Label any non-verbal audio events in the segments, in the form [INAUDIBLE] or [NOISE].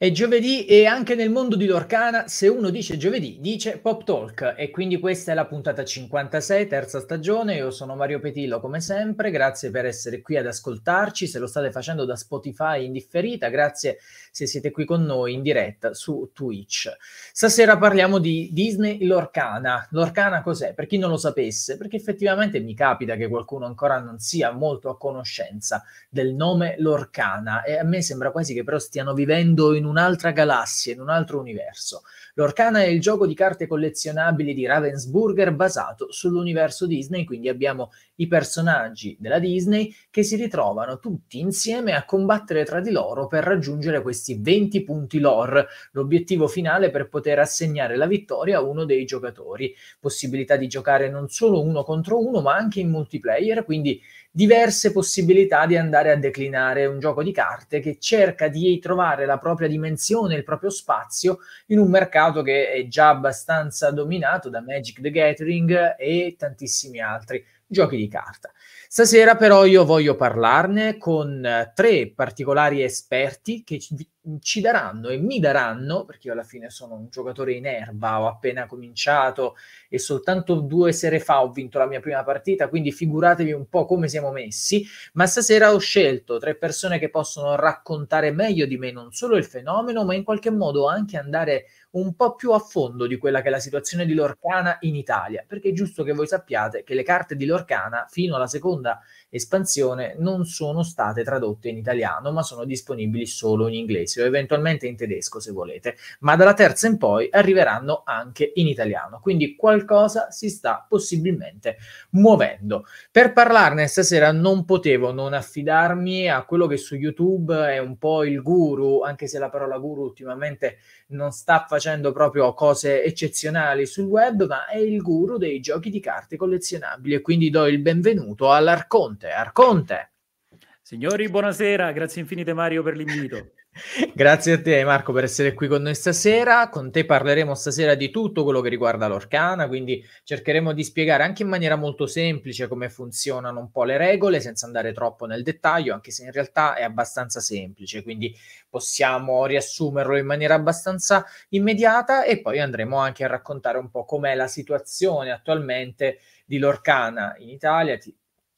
È giovedì e anche nel mondo di Lorcana, se uno dice giovedì, dice Pop Talk. E quindi questa è la puntata 56, terza stagione. Io sono Mario Petillo, come sempre. Grazie per essere qui ad ascoltarci. Se lo state facendo da Spotify in differita, grazie se siete qui con noi in diretta su Twitch. Stasera parliamo di Disney Lorcana. Lorcana cos'è? Per chi non lo sapesse, perché effettivamente mi capita che qualcuno ancora non sia molto a conoscenza del nome Lorcana. E a me sembra quasi che però stiano vivendo in un'altra galassia, in un altro universo. L'Orcana è il gioco di carte collezionabili di Ravensburger basato sull'universo Disney, quindi abbiamo i personaggi della Disney che si ritrovano tutti insieme a combattere tra di loro per raggiungere questi 20 punti lore, l'obiettivo finale per poter assegnare la vittoria a uno dei giocatori. Possibilità di giocare non solo uno contro uno, ma anche in multiplayer, quindi diverse possibilità di andare a declinare un gioco di carte che cerca di trovare la propria dimensione, il proprio spazio in un mercato che è già abbastanza dominato da Magic the Gathering e tantissimi altri giochi di carta. Stasera però io voglio parlarne con tre particolari esperti che ci daranno e mi daranno, perché io alla fine sono un giocatore in erba, ho appena cominciato e soltanto due sere fa ho vinto la mia prima partita, quindi figuratevi un po' come siamo messi, ma stasera ho scelto tre persone che possono raccontare meglio di me non solo il fenomeno, ma in qualche modo anche andare un po' più a fondo di quella che è la situazione di Lorcana in Italia, perché è giusto che voi sappiate che le carte di Lorcana fino alla seconda espansione non sono state tradotte in italiano, ma sono disponibili solo in inglese o eventualmente in tedesco se volete, ma dalla terza in poi arriveranno anche in italiano, quindi qualcosa si sta possibilmente muovendo. Per parlarne stasera non potevo non affidarmi a quello che su YouTube è un po' il guru, anche se la parola guru ultimamente non sta facendo proprio cose eccezionali sul web, ma è il guru dei giochi di carte collezionabili e quindi do il benvenuto all'Arconte Arconte. Arconte. Signori, buonasera, grazie infinite Mario per l'invito. [LAUGHS] grazie a te Marco per essere qui con noi stasera. Con te parleremo stasera di tutto quello che riguarda l'Orcana, quindi cercheremo di spiegare anche in maniera molto semplice come funzionano un po' le regole, senza andare troppo nel dettaglio, anche se in realtà è abbastanza semplice, quindi possiamo riassumerlo in maniera abbastanza immediata e poi andremo anche a raccontare un po' com'è la situazione attualmente di l'Orcana in Italia,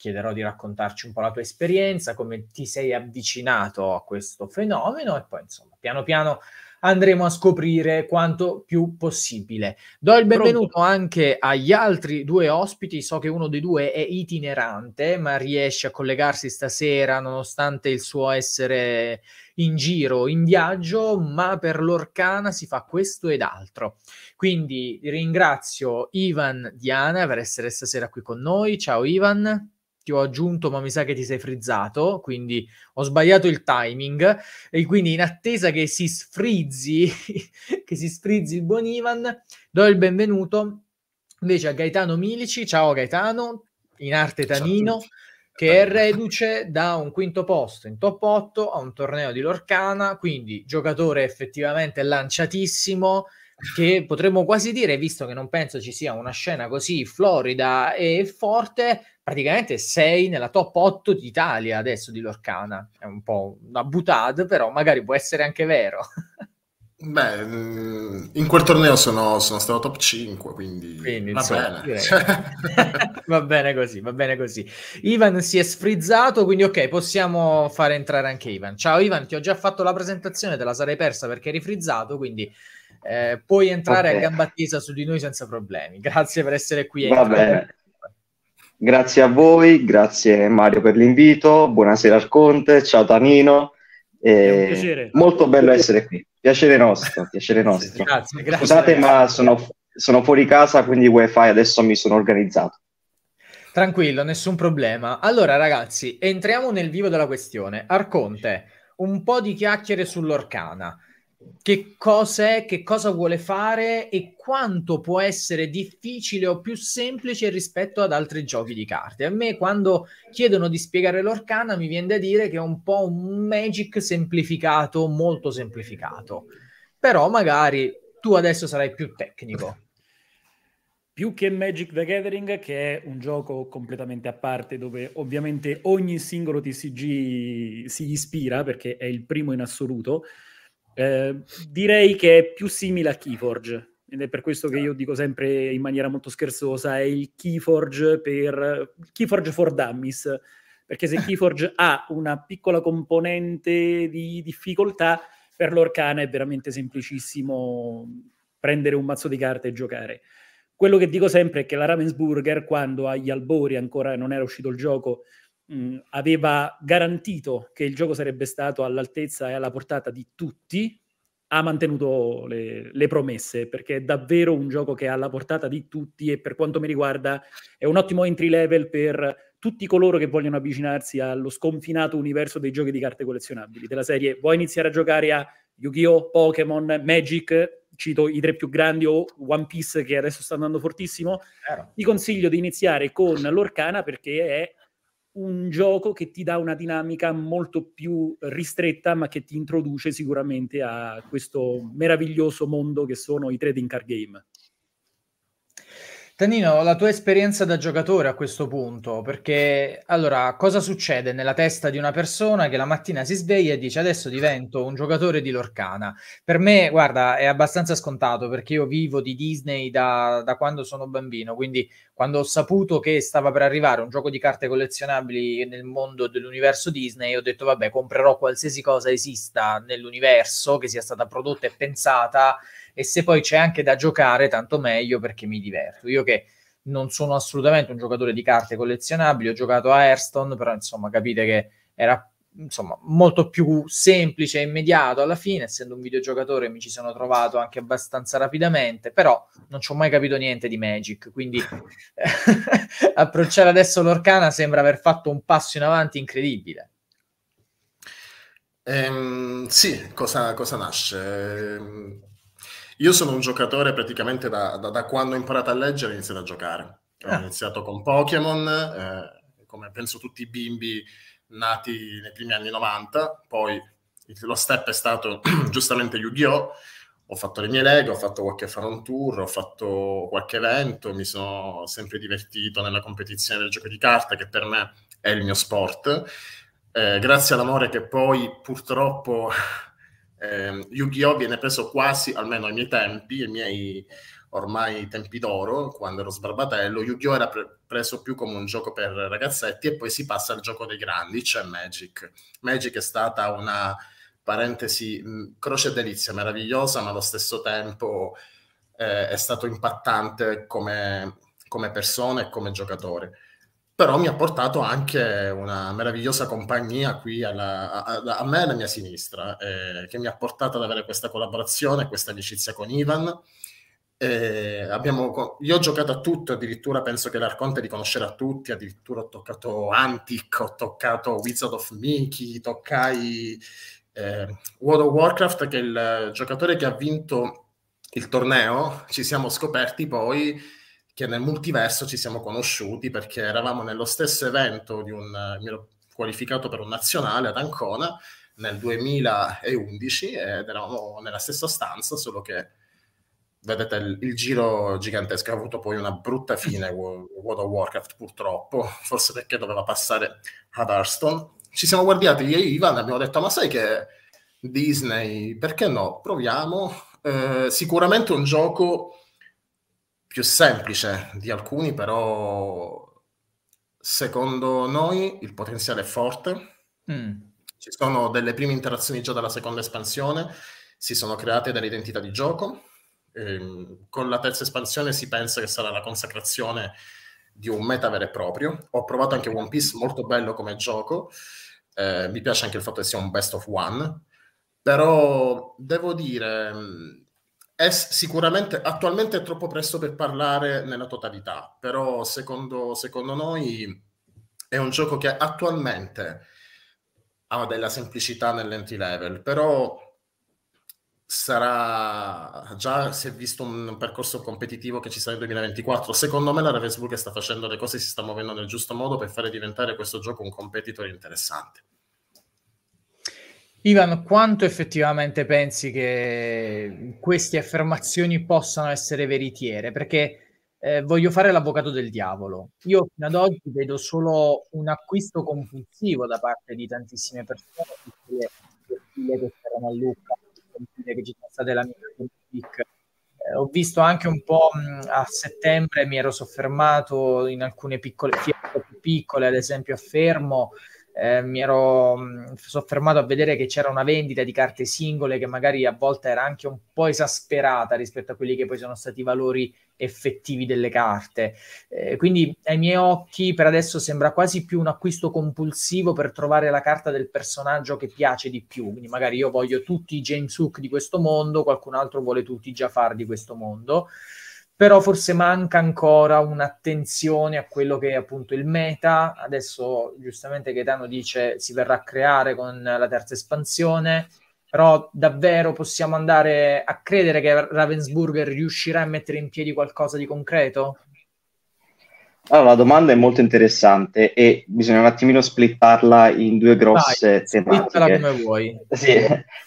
chiederò di raccontarci un po' la tua esperienza, come ti sei avvicinato a questo fenomeno e poi insomma piano piano andremo a scoprire quanto più possibile. Do il benvenuto Pronto. anche agli altri due ospiti, so che uno dei due è itinerante, ma riesce a collegarsi stasera nonostante il suo essere in giro, in viaggio, ma per l'Orcana si fa questo ed altro. Quindi ringrazio Ivan Diana per essere stasera qui con noi. Ciao Ivan ti ho aggiunto, ma mi sa che ti sei frizzato, quindi ho sbagliato il timing. E quindi in attesa che si sfrizzi, [LAUGHS] che si sfrizzi il buon Ivan, do il benvenuto invece a Gaetano Milici. Ciao Gaetano, in arte Tanino che è reduce da un quinto posto in top 8 a un torneo di Lorcana, quindi giocatore effettivamente lanciatissimo, che potremmo quasi dire, visto che non penso ci sia una scena così florida e forte, praticamente sei nella top 8 d'Italia adesso di Lorcana. È un po' una butade, però magari può essere anche vero. [LAUGHS] Beh, mm, in quel torneo sono, sono stato top 5, quindi, quindi va, bene. Cioè [LAUGHS] va bene così, va bene così. Ivan si è sfrizzato, quindi ok, possiamo fare entrare anche Ivan. Ciao Ivan, ti ho già fatto la presentazione, te la sarei persa perché eri frizzato, quindi eh, puoi entrare okay. a gamba tesa su di noi senza problemi. [LAUGHS] Grazie per essere qui. Va bene. Grazie a voi, grazie Mario per l'invito, buonasera al Conte, ciao Tanino. Eh, molto bello essere qui, piacere nostro, piacere nostro. grazie, grazie, Scusate ma sono, sono fuori casa quindi wifi adesso mi sono organizzato. Tranquillo, nessun problema. Allora, ragazzi, entriamo nel vivo della questione. Arconte, un po' di chiacchiere sull'Orcana che cos'è, che cosa vuole fare e quanto può essere difficile o più semplice rispetto ad altri giochi di carte. A me quando chiedono di spiegare l'Orcana mi viene da dire che è un po' un Magic semplificato, molto semplificato. Però magari tu adesso sarai più tecnico. [LAUGHS] Più che Magic the Gathering, che è un gioco completamente a parte, dove ovviamente ogni singolo TCG si ispira, perché è il primo in assoluto, eh, direi che è più simile a Keyforge, ed è per questo che ah. io dico sempre in maniera molto scherzosa, è il Keyforge per Keyforge for Dummies, perché se [LAUGHS] Keyforge ha una piccola componente di difficoltà, per l'Orcana è veramente semplicissimo prendere un mazzo di carte e giocare. Quello che dico sempre è che la Ravensburger, quando agli albori ancora non era uscito il gioco, mh, aveva garantito che il gioco sarebbe stato all'altezza e alla portata di tutti, ha mantenuto le, le, promesse perché è davvero un gioco che è alla portata di tutti e per quanto mi riguarda è un ottimo entry level per tutti coloro che vogliono avvicinarsi allo sconfinato universo dei giochi di carte collezionabili della serie vuoi iniziare a giocare a Yu-Gi-Oh, Pokémon, Magic cito i tre più grandi o One Piece che adesso sta andando fortissimo Vi consiglio di iniziare con l'Orcana perché è un gioco che ti dà una dinamica molto più ristretta, ma che ti introduce sicuramente a questo meraviglioso mondo che sono i trading card game. Tanino, la tua esperienza da giocatore a questo punto, perché allora cosa succede nella testa di una persona che la mattina si sveglia e dice adesso divento un giocatore di Lorcana? Per me, guarda, è abbastanza scontato perché io vivo di Disney da, da quando sono bambino, quindi quando ho saputo che stava per arrivare un gioco di carte collezionabili nel mondo dell'universo Disney, ho detto vabbè, comprerò qualsiasi cosa esista nell'universo che sia stata prodotta e pensata e se poi c'è anche da giocare tanto meglio perché mi diverto. Io che non sono assolutamente un giocatore di carte collezionabili, ho giocato a Airstone, però insomma capite che era insomma, molto più semplice e immediato alla fine, essendo un videogiocatore mi ci sono trovato anche abbastanza rapidamente, però non ci ho mai capito niente di Magic, quindi [LAUGHS] eh, [LAUGHS] approcciare adesso l'Orcana sembra aver fatto un passo in avanti incredibile. Ehm, sì, cosa, cosa nasce? Ehm, io sono un giocatore praticamente da, da, da quando ho imparato a leggere, ho iniziato a giocare. Ho ah. iniziato con Pokémon, eh, come penso tutti i bimbi nati nei primi anni 90, poi lo step è stato [CLEARS THROAT] giustamente Yu-Gi-Oh! Ho fatto le mie leghe, ho fatto qualche fan tour, ho fatto qualche evento, mi sono sempre divertito nella competizione del gioco di carta, che per me è il mio sport. Eh, grazie all'amore che poi purtroppo eh, Yu-Gi-Oh! viene preso quasi, almeno ai miei tempi, ai miei ormai tempi d'oro, quando ero sbarbatello, Yu-Gi-Oh! era pre- preso più come un gioco per ragazzetti e poi si passa al gioco dei grandi, cioè Magic. Magic è stata una parentesi croce delizia, meravigliosa, ma allo stesso tempo eh, è stato impattante come, come persona e come giocatore però mi ha portato anche una meravigliosa compagnia qui alla, a, a, me e alla mia sinistra, eh, che mi ha portato ad avere questa collaborazione, questa amicizia con Ivan. Eh, abbiamo, io ho giocato a tutto, addirittura penso che l'Arconte li conoscerà tutti, addirittura ho toccato Antic, ho toccato Wizard of Mickey, toccai eh, World of Warcraft, che è il giocatore che ha vinto il torneo, ci siamo scoperti poi che nel multiverso ci siamo conosciuti perché eravamo nello stesso evento di un, eh, mi ero qualificato per un nazionale ad Ancona nel 2011 ed eravamo nella stessa stanza, solo che vedete il, il giro gigantesco ha avuto poi una brutta fine [LAUGHS] World of Warcraft purtroppo, forse perché doveva passare ad Hearthstone. Ci siamo guardati io e Ivan e abbiamo detto ma sai che Disney, perché no? Proviamo. Eh, sicuramente un gioco più semplice di alcuni, però secondo noi il potenziale è forte. Mm. Ci sono delle prime interazioni già dalla seconda espansione, si sono create delle identità di gioco. Ehm, con la terza espansione si pensa che sarà la consacrazione di un meta vero e proprio. Ho provato anche One Piece, molto bello come gioco. Eh, mi piace anche il fatto che sia un best of one, però devo dire mm, è sicuramente attualmente è troppo presto per parlare nella totalità, però secondo, secondo noi è un gioco che attualmente ha della semplicità nell'entry level, però sarà già si è visto un percorso competitivo che ci sarà nel 2024. Secondo me la Ravensburger sta facendo le cose, si sta muovendo nel giusto modo per fare diventare questo gioco un competitor interessante. Ivan, quanto effettivamente pensi che queste affermazioni possano essere veritiere? Perché eh, voglio fare l'avvocato del diavolo. Io fino ad oggi vedo solo un acquisto compulsivo da parte di tantissime persone, tutte le che erano a Lucca, che ci sono state la mia eh, ho visto anche un po' mh, mm, a settembre, mi ero soffermato in alcune piccole, più piccole, ad esempio a Fermo, eh, mi ero mm, soffermato a vedere che c'era una vendita di carte singole che magari a volte era anche un po' esasperata rispetto a quelli che poi sono stati i valori effettivi delle carte. Eh, quindi ai miei occhi per adesso sembra quasi più un acquisto compulsivo per trovare la carta del personaggio che piace di più. Quindi magari io voglio tutti i James Hook di questo mondo, qualcun altro vuole tutti i Jafar di questo mondo però forse manca ancora un'attenzione a quello che è appunto il meta. Adesso giustamente Gaetano dice si verrà a creare con la terza espansione, però davvero possiamo andare a credere che Ravensburger riuscirà a mettere in piedi qualcosa di concreto? Allora, la domanda è molto interessante e bisogna un attimino splittarla in due grosse Vai, tematiche. come vuoi. Sì.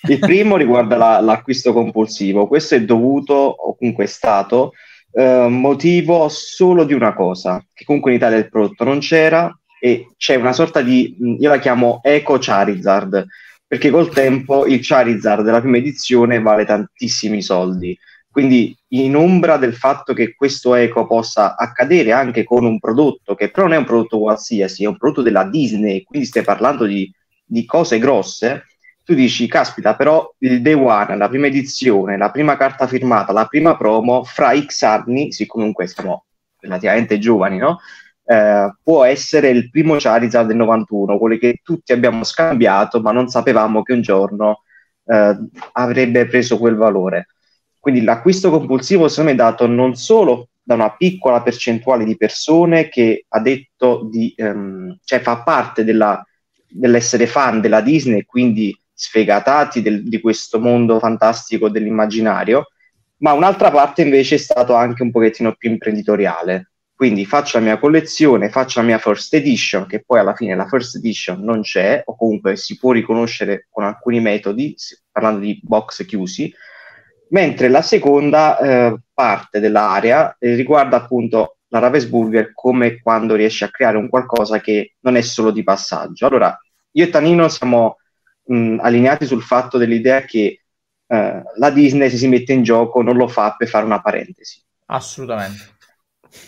Il primo riguarda la, l'acquisto compulsivo. Questo è dovuto, o comunque è stato, eh, motivo solo di una cosa, che comunque in Italia il prodotto non c'era e c'è una sorta di, mm, io la chiamo eco Charizard, perché col tempo il Charizard della prima edizione vale tantissimi soldi. Quindi in ombra del fatto che questo eco possa accadere anche con un prodotto che però non è un prodotto qualsiasi, è un prodotto della Disney, quindi stai parlando di, di cose grosse, tu dici, caspita, però il day one, la prima edizione, la prima carta firmata, la prima promo, fra X anni, siccome comunque siamo relativamente giovani, no? Eh, può essere il primo Charizard del 91, quello che tutti abbiamo scambiato, ma non sapevamo che un giorno eh, avrebbe preso quel valore. Quindi l'acquisto compulsivo, secondo me, è dato non solo da una piccola percentuale di persone che ha detto di, ehm, cioè fa parte della, dell'essere fan della Disney, quindi sfegatati del, di questo mondo fantastico dell'immaginario, ma un'altra parte invece è stato anche un pochettino più imprenditoriale. Quindi faccio la mia collezione, faccio la mia first edition, che poi alla fine la first edition non c'è, o comunque si può riconoscere con alcuni metodi, parlando di box chiusi, mentre la seconda eh, parte dell'area eh, riguarda appunto la Ravensburger come quando riesce a creare un qualcosa che non è solo di passaggio. Allora, io e Tanino siamo mh, allineati sul fatto dell'idea che eh, la Disney se si mette in gioco non lo fa per fare una parentesi. Assolutamente.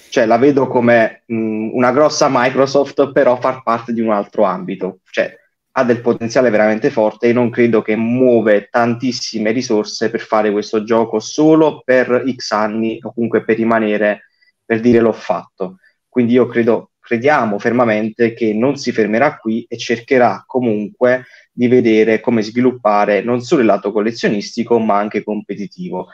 Cioè la vedo come mh, una grossa Microsoft però far parte di un altro ambito, cioè ha del potenziale veramente forte e non credo che muove tantissime risorse per fare questo gioco solo per X anni o comunque per rimanere, per dire l'ho fatto. Quindi io credo crediamo fermamente che non si fermerà qui e cercherà comunque di vedere come sviluppare non solo il lato collezionistico ma anche competitivo.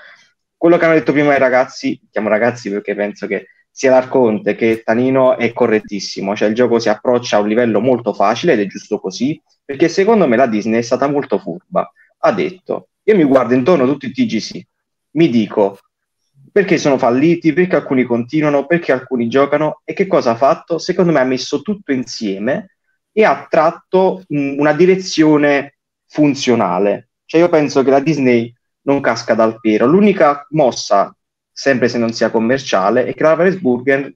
Quello che hanno detto prima i ragazzi, chiamo ragazzi perché penso che sia l'Arconte che Tanino è correttissimo, cioè il gioco si approccia a un livello molto facile ed è giusto così, perché secondo me la Disney è stata molto furba. Ha detto, io mi guardo intorno a tutti i TGC, mi dico perché sono falliti, perché alcuni continuano, perché alcuni giocano e che cosa ha fatto? Secondo me ha messo tutto insieme e ha tratto mh, una direzione funzionale. Cioè io penso che la Disney non casca dal pero. L'unica mossa, sempre se non sia commerciale, è che la Paris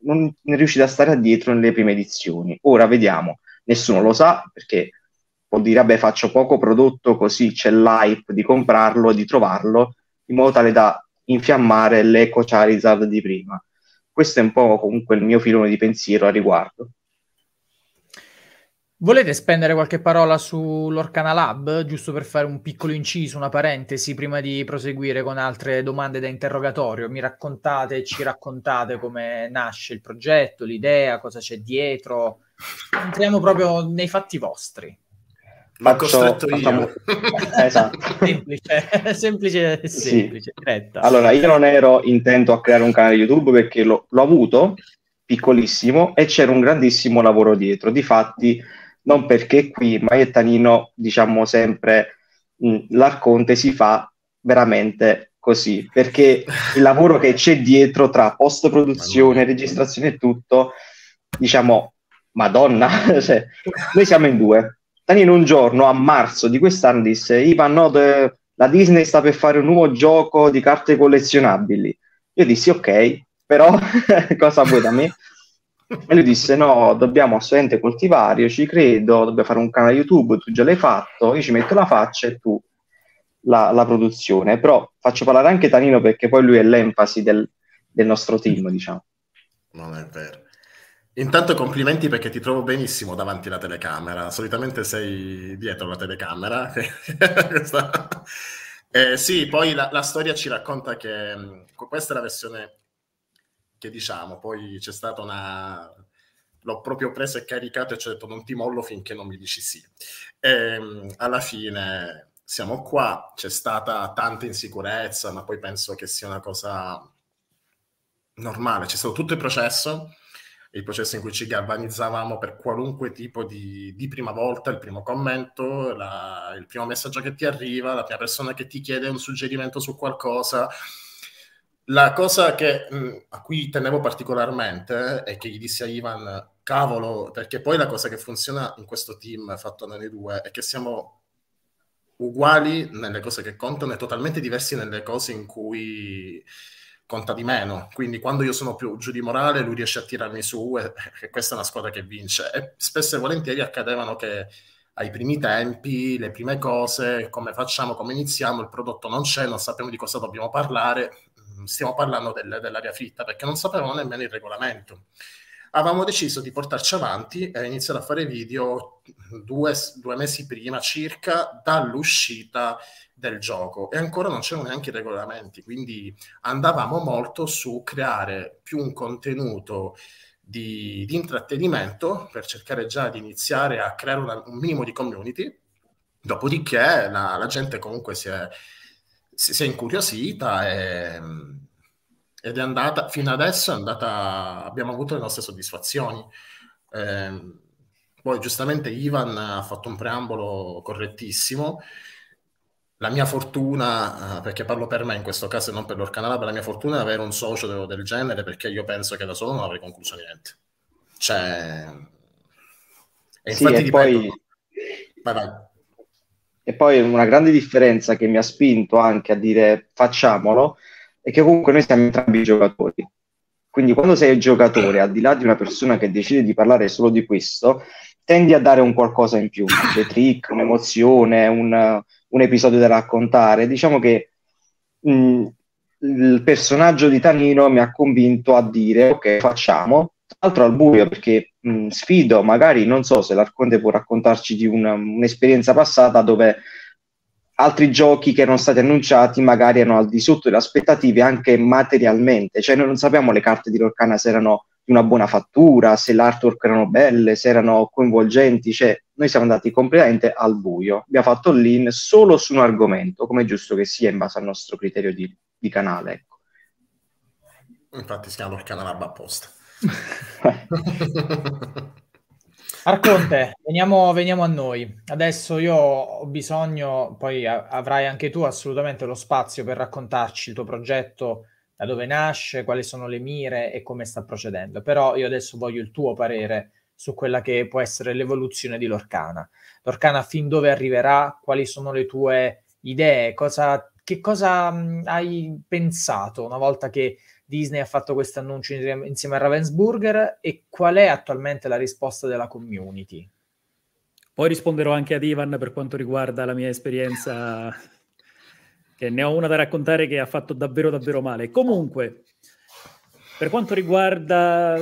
non è riuscita a stare dietro nelle prime edizioni. Ora vediamo, nessuno lo sa perché può dire vabbè faccio poco prodotto così c'è l'hype di comprarlo, e di trovarlo, in modo tale da infiammare l'eco Charizard di prima. Questo è un po' comunque il mio filone di pensiero a riguardo. Volete spendere qualche parola sull'Orcana Lab, giusto per fare un piccolo inciso, una parentesi, prima di proseguire con altre domande da interrogatorio? Mi raccontate, ci raccontate come nasce il progetto, l'idea, cosa c'è dietro? Entriamo proprio nei fatti vostri. Ma costretto io. [LAUGHS] esatto. semplice, semplice, semplice, sì. diretta. Allora, io non ero intento a creare un canale YouTube perché l'ho avuto, piccolissimo, e c'era un grandissimo lavoro dietro. Difatti non perché qui, ma io Tanino diciamo sempre mh, l'Arconte si fa veramente così, perché il lavoro che c'è dietro tra post produzione, registrazione e tutto, diciamo, madonna, [LAUGHS] cioè, noi siamo in due. Tanino un giorno, a marzo di quest'anno, disse, Ivan, no, de, la Disney sta per fare un nuovo gioco di carte collezionabili. Io dissi, ok, però [LAUGHS] cosa vuoi da me? E lui disse: No, dobbiamo assolutamente coltivare. Io ci credo. Dobbiamo fare un canale YouTube. Tu già l'hai fatto. Io ci metto la faccia e tu la, la produzione. Però faccio parlare anche Tanino perché poi lui è l'enfasi del, del nostro team, diciamo. Non è vero. Intanto complimenti perché ti trovo benissimo davanti alla telecamera. Solitamente sei dietro la telecamera. [LAUGHS] eh, sì, poi la, la, storia ci racconta che questa è la versione che diciamo, poi c'è stata una... L'ho proprio preso e caricato e ci ho detto non ti mollo finché non mi dici sì. E, ehm, alla fine siamo qua, c'è stata tanta insicurezza, ma poi penso che sia una cosa normale. C'è stato tutto il processo, il processo in cui ci galvanizzavamo per qualunque tipo di, di prima volta, il primo commento, la, il primo messaggio che ti arriva, la prima persona che ti chiede un suggerimento su qualcosa, la cosa che, mh, mm, a cui tenevo particolarmente e che gli dissi a Ivan, cavolo, perché poi la cosa che funziona in questo team fatto noi due è che siamo uguali nelle cose che contano e totalmente diversi nelle cose in cui conta di meno. Quindi quando io sono più giù di morale, lui riesce a tirarmi su e, [LAUGHS] e questa è una squadra che vince. E spesso e volentieri accadevano che ai primi tempi, le prime cose, come facciamo, come iniziamo, il prodotto non c'è, non sappiamo di cosa dobbiamo parlare, stiamo parlando del, dell'aria fritta, perché non sapevamo nemmeno il regolamento. Avevamo deciso di portarci avanti e iniziare a fare video due, due mesi prima circa dall'uscita del gioco e ancora non c'erano neanche i regolamenti, quindi andavamo molto su creare più un contenuto di, di, intrattenimento per cercare già di iniziare a creare una, un minimo di community. Dopodiché la, la gente comunque si è, si, si è incuriosita e, ed è andata, fino adesso è andata, abbiamo avuto le nostre soddisfazioni. Eh, poi giustamente Ivan ha fatto un preambolo correttissimo. La mia fortuna, eh, perché parlo per me in questo caso e non per l'Orcanalab, la mia fortuna è avere un socio del genere perché io penso che da solo non avrei concluso niente. Cioè... E sì, infatti e dipende... poi... Vai, vai e poi una grande differenza che mi ha spinto anche a dire facciamolo è che comunque noi siamo entrambi giocatori. Quindi quando sei giocatore, al di là di una persona che decide di parlare solo di questo, tendi a dare un qualcosa in più, dei trick, un'emozione, un, un episodio da raccontare. Diciamo che mh, il personaggio di Tanino mi ha convinto a dire ok, facciamo, altro al buio perché mh, sfido, magari non so se l'Arconte può raccontarci di una, un'esperienza passata dove altri giochi che erano stati annunciati magari erano al di sotto delle aspettative anche materialmente, cioè noi non sappiamo le carte di Lorcana se erano di una buona fattura, se l'artwork erano belle, se erano coinvolgenti, cioè noi siamo andati completamente al buio, abbiamo fatto l'in solo su un argomento, come è giusto che sia in base al nostro criterio di, di canale. Ecco. Infatti si chiama Lorcana Rabba apposta. [LAUGHS] Arconte, veniamo, veniamo, a noi. Adesso io ho bisogno, poi avrai anche tu assolutamente lo spazio per raccontarci il tuo progetto, da dove nasce, quali sono le mire e come sta procedendo. Però io adesso voglio il tuo parere su quella che può essere l'evoluzione di Lorcana. Lorcana fin dove arriverà? Quali sono le tue idee? Cosa, che cosa hai pensato una volta che Disney ha fatto questo annuncio insieme a Ravensburger e qual è attualmente la risposta della community? Poi risponderò anche ad Ivan per quanto riguarda la mia esperienza, [LAUGHS] che ne ho una da raccontare che ha fatto davvero davvero male. Comunque, per quanto riguarda,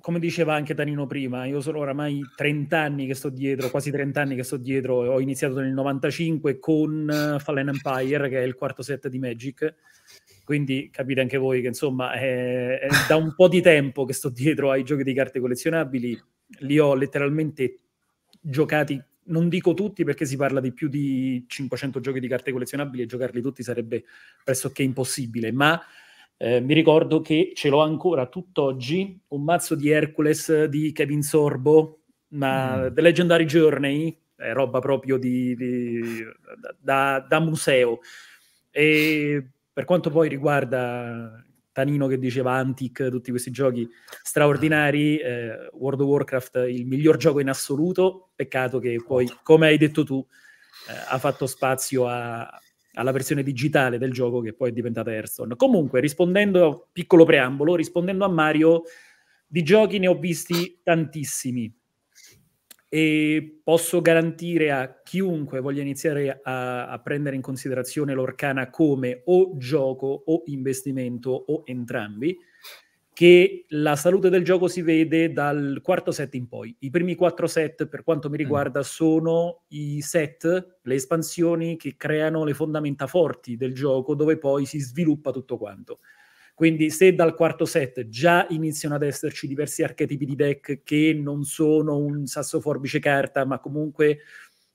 come diceva anche Danino prima, io sono oramai 30 anni che sto dietro, quasi 30 anni che sto dietro, ho iniziato nel 95 con Fallen Empire, che è il quarto set di Magic, quindi capite anche voi che insomma è, eh, è eh, da un po' di tempo che sto dietro ai giochi di carte collezionabili, li ho letteralmente giocati, non dico tutti perché si parla di più di 500 giochi di carte collezionabili e giocarli tutti sarebbe pressoché impossibile, ma eh, mi ricordo che ce l'ho ancora tutt'oggi un mazzo di Hercules di Kevin Sorbo, ma mm. The Legendary Journey, eh, roba proprio di, di, da, da museo. E per quanto poi riguarda Tanino che diceva Antic, tutti questi giochi straordinari, eh, World of Warcraft il miglior gioco in assoluto, peccato che poi, come hai detto tu, eh, ha fatto spazio a, alla versione digitale del gioco che poi è diventata Hearthstone. Comunque, rispondendo, piccolo preambolo, rispondendo a Mario, di giochi ne ho visti tantissimi, e posso garantire a chiunque voglia iniziare a, a prendere in considerazione l'orcana come o gioco o investimento o entrambi che la salute del gioco si vede dal quarto set in poi. I primi quattro set, per quanto mi mm. riguarda, sono i set, le espansioni che creano le fondamenta forti del gioco, dove poi si sviluppa tutto quanto. Quindi se dal quarto set già iniziano ad esserci diversi archetipi di deck che non sono un sasso forbice carta, ma comunque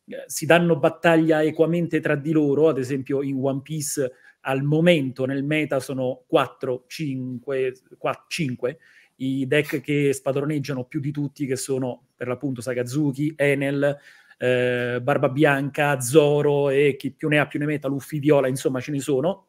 eh, si danno battaglia equamente tra di loro, ad esempio in One Piece al momento nel meta sono 4, 5, 4, 5 i deck che spadroneggiano più di tutti, che sono per l'appunto Sagazuki, Enel, eh, Barba Bianca, Zoro e chi più ne ha più ne metta, Luffy Viola, insomma ce ne sono.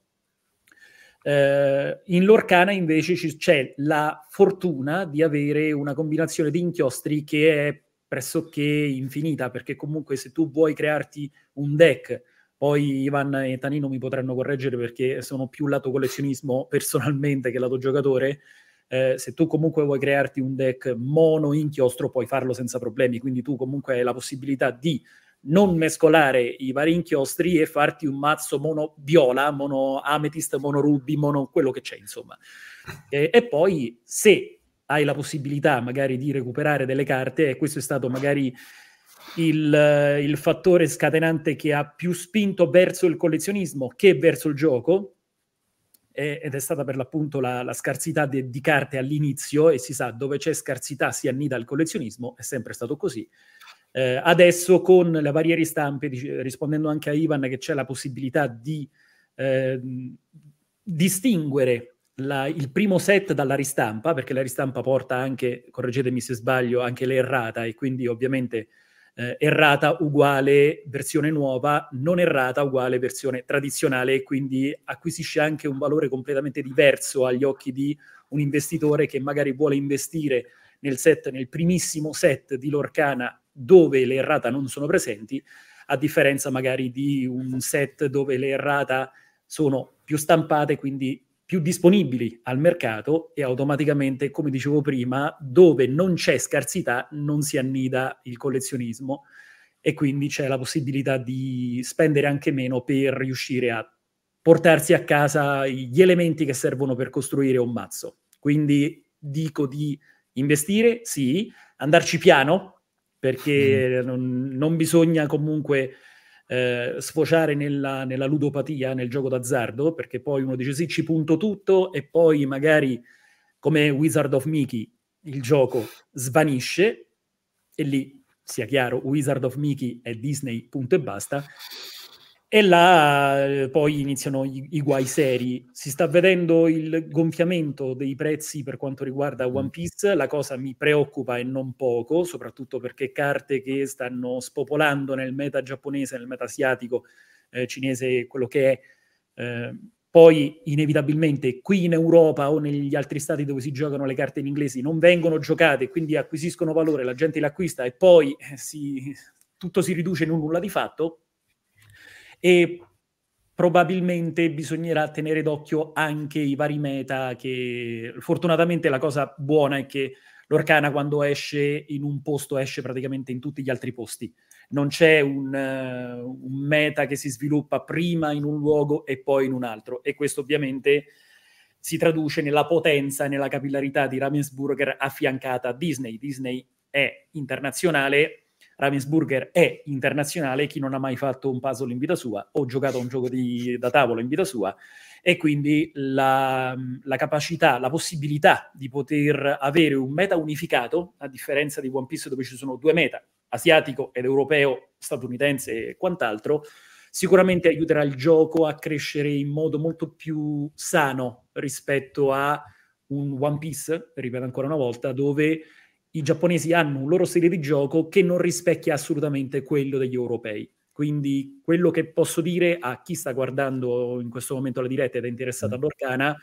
Eh, in Lorcana invece c- c'è la fortuna di avere una combinazione di inchiostri che è pressoché infinita, perché comunque se tu vuoi crearti un deck, poi Ivan e Tanino mi potranno correggere perché sono più lato collezionismo personalmente che lato giocatore, eh, se tu comunque vuoi crearti un deck mono inchiostro puoi farlo senza problemi, quindi tu comunque hai la possibilità di non mescolare i vari inchiostri e farti un mazzo mono viola, mono amethyst, mono ruby, mono quello che c'è, insomma. E, e, poi se hai la possibilità magari di recuperare delle carte, e questo è stato magari il, il fattore scatenante che ha più spinto verso il collezionismo che verso il gioco, ed è stata per l'appunto la, la scarsità de, di carte all'inizio e si sa dove c'è scarsità si annida il collezionismo, è sempre stato così. Eh, adesso con le varie ristampe, dic- rispondendo anche a Ivan, che c'è la possibilità di eh, distinguere la, il primo set dalla ristampa, perché la ristampa porta anche, correggetemi se sbaglio, anche l'errata e quindi ovviamente eh, errata uguale versione nuova, non errata uguale versione tradizionale e quindi acquisisce anche un valore completamente diverso agli occhi di un investitore che magari vuole investire nel set, nel primissimo set di Lorcana dove le errata non sono presenti, a differenza magari di un set dove le errata sono più stampate, quindi più disponibili al mercato e automaticamente, come dicevo prima, dove non c'è scarsità non si annida il collezionismo e quindi c'è la possibilità di spendere anche meno per riuscire a portarsi a casa gli elementi che servono per costruire un mazzo. Quindi dico di investire, sì, andarci piano, perché mm-hmm. non, non, bisogna comunque eh, sfociare nella, nella, ludopatia, nel gioco d'azzardo, perché poi uno dice sì, ci punto tutto e poi magari come Wizard of Mickey il gioco svanisce e lì, sia chiaro, Wizard of Mickey è Disney, punto e basta, e là eh, poi iniziano i, i, guai seri. Si sta vedendo il gonfiamento dei prezzi per quanto riguarda One mm. Piece. La cosa mi preoccupa e non poco, soprattutto perché carte che stanno spopolando nel meta giapponese, nel meta asiatico, eh, cinese, quello che è. Eh, poi inevitabilmente qui in Europa o negli altri stati dove si giocano le carte in inglese non vengono giocate, quindi acquisiscono valore, la gente le acquista e poi eh, si, tutto si riduce in un nulla di fatto e probabilmente bisognerà tenere d'occhio anche i vari meta che fortunatamente la cosa buona è che l'Orcana quando esce in un posto esce praticamente in tutti gli altri posti. Non c'è un, uh, un, meta che si sviluppa prima in un luogo e poi in un altro. E questo ovviamente si traduce nella potenza e nella capillarità di Ravensburger affiancata a Disney. Disney è internazionale, Ravensburger è internazionale, chi non ha mai fatto un puzzle in vita sua o giocato a un gioco di, da tavolo in vita sua e quindi la, la, capacità, la possibilità di poter avere un meta unificato, a differenza di One Piece dove ci sono due meta, asiatico ed europeo, statunitense e quant'altro, sicuramente aiuterà il gioco a crescere in modo molto più sano rispetto a un One Piece, ripeto ancora una volta, dove i giapponesi hanno un loro stile di gioco che non rispecchia assolutamente quello degli europei. Quindi quello che posso dire a chi sta guardando in questo momento la diretta ed è interessato all'Orcana, mm.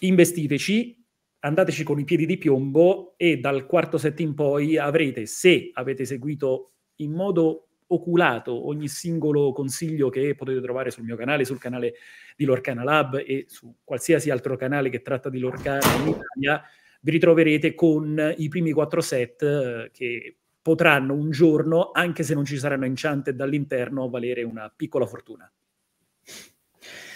investiteci, andateci con i piedi di piombo e dal quarto set in poi avrete, se avete seguito in modo oculato ogni singolo consiglio che potete trovare sul mio canale, sul canale di Lorcana Lab e su qualsiasi altro canale che tratta di Lorcana in Italia, vi ritroverete con i primi quattro set eh, che potranno un giorno, anche se non ci saranno enchanted dall'interno, valere una piccola fortuna.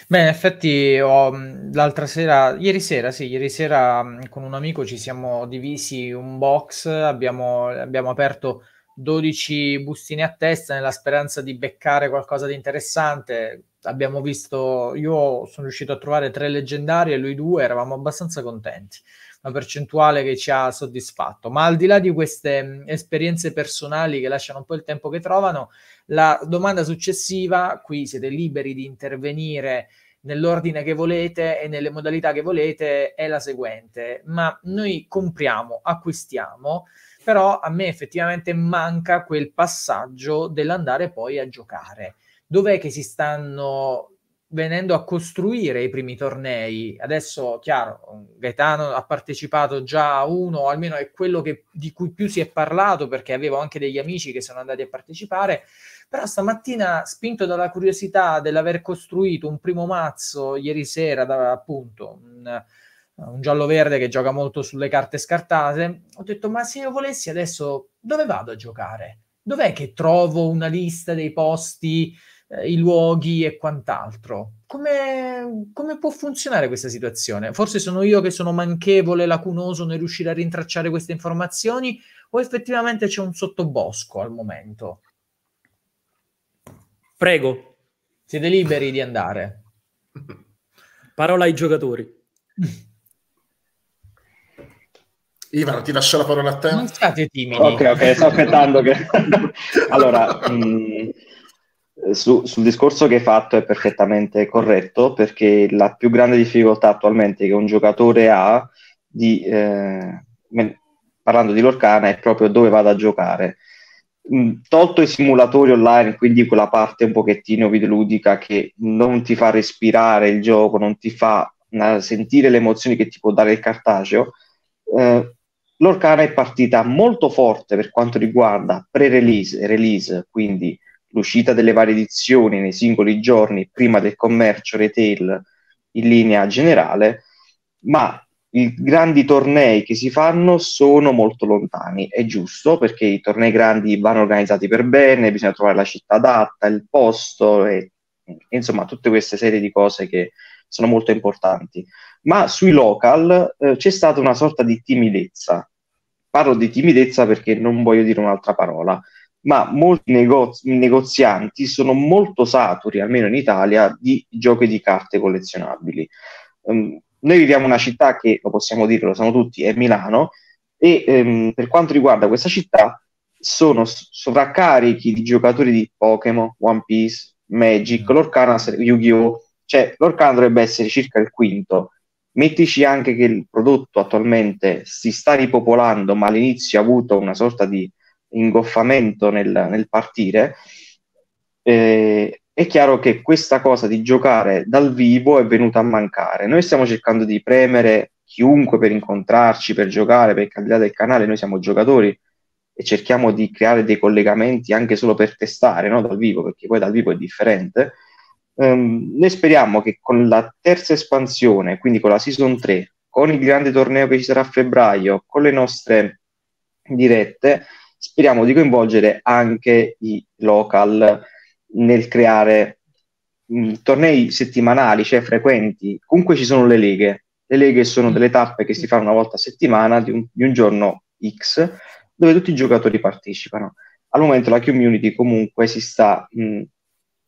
Beh, in effetti ho, mm, l'altra sera, ieri sera, sì, ieri sera mm, con un amico ci siamo divisi un box, abbiamo, abbiamo aperto 12 bustine a testa nella speranza di beccare qualcosa di interessante. Abbiamo visto, io sono riuscito a trovare tre leggendari e lui due, eravamo abbastanza contenti una percentuale che ci ha soddisfatto. Ma al di là di queste mh, mm, esperienze personali che lasciano un po' il tempo che trovano, la domanda successiva, qui siete liberi di intervenire nell'ordine che volete e nelle modalità che volete è la seguente, ma noi compriamo, acquistiamo, però a me effettivamente manca quel passaggio dell'andare poi a giocare. Dov'è che si stanno venendo a costruire i primi tornei. Adesso, chiaro, Gaetano ha partecipato già a uno, almeno è quello che, di cui più si è parlato, perché avevo anche degli amici che sono andati a partecipare, però stamattina, spinto dalla curiosità dell'aver costruito un primo mazzo ieri sera, da, appunto, un, un giallo-verde che gioca molto sulle carte scartate, ho detto, ma se io volessi adesso, dove vado a giocare? Dov'è che trovo una lista dei posti eh, i luoghi e quant'altro. Come, come, può funzionare questa situazione? Forse sono io che sono manchevole, lacunoso nel riuscire a rintracciare queste informazioni o effettivamente c'è un sottobosco al momento? Prego. Siete liberi di andare. [LAUGHS] Parola ai giocatori. [LAUGHS] Ivan, ti lascio la parola a te. Non state timidi. Ok, ok, sto aspettando che... [LAUGHS] allora, mh mm, eh, su, sul discorso che hai fatto è perfettamente corretto perché la più grande difficoltà attualmente che un giocatore ha di, eh, parlando di Lorcana è proprio dove vado a giocare mm, tolto i simulatori online, quindi quella parte un pochettino videoludica che non ti fa respirare il gioco, non ti fa eh, sentire le emozioni che ti può dare il cartaceo, eh, l'Orcana è partita molto forte per quanto riguarda pre-release e release, quindi l'uscita delle varie edizioni nei singoli giorni prima del commercio retail in linea generale, ma i grandi tornei che si fanno sono molto lontani. È giusto perché i tornei grandi vanno organizzati per bene, bisogna trovare la città adatta, il posto e insomma tutte queste serie di cose che sono molto importanti. Ma sui local eh, c'è stata una sorta di timidezza. Parlo di timidezza perché non voglio dire un'altra parola ma molti negozi- negozianti sono molto saturi, almeno in Italia, di giochi di carte collezionabili. Um, noi viviamo in una città che, lo possiamo dire, lo sanno tutti, è Milano, e um, per quanto riguarda questa città sono sovraccarichi di giocatori di Pokémon, One Piece, Magic, mm. l'Orcana, Yu-Gi-Oh! Cioè, l'Orcana dovrebbe essere circa il quinto. Mettici anche che il prodotto attualmente si sta ripopolando, ma all'inizio ha avuto una sorta di ingoffamento nel, nel partire, eh, è chiaro che questa cosa di giocare dal vivo è venuta a mancare. Noi stiamo cercando di premere chiunque per incontrarci, per giocare, perché al di là del canale noi siamo giocatori e cerchiamo di creare dei collegamenti anche solo per testare no? dal vivo, perché poi dal vivo è differente. Um, noi speriamo che con la terza espansione, quindi con la Season 3, con il grande torneo che ci sarà a febbraio, con le nostre dirette, speriamo di coinvolgere anche i local nel creare mh, mm, tornei settimanali, cioè frequenti. Comunque ci sono le leghe. Le leghe sono delle tappe che si fanno una volta a settimana di un, di un giorno X, dove tutti i giocatori partecipano. Al momento la community comunque si sta, mh, mm,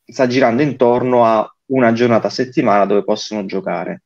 sta girando intorno a una giornata a settimana dove possono giocare.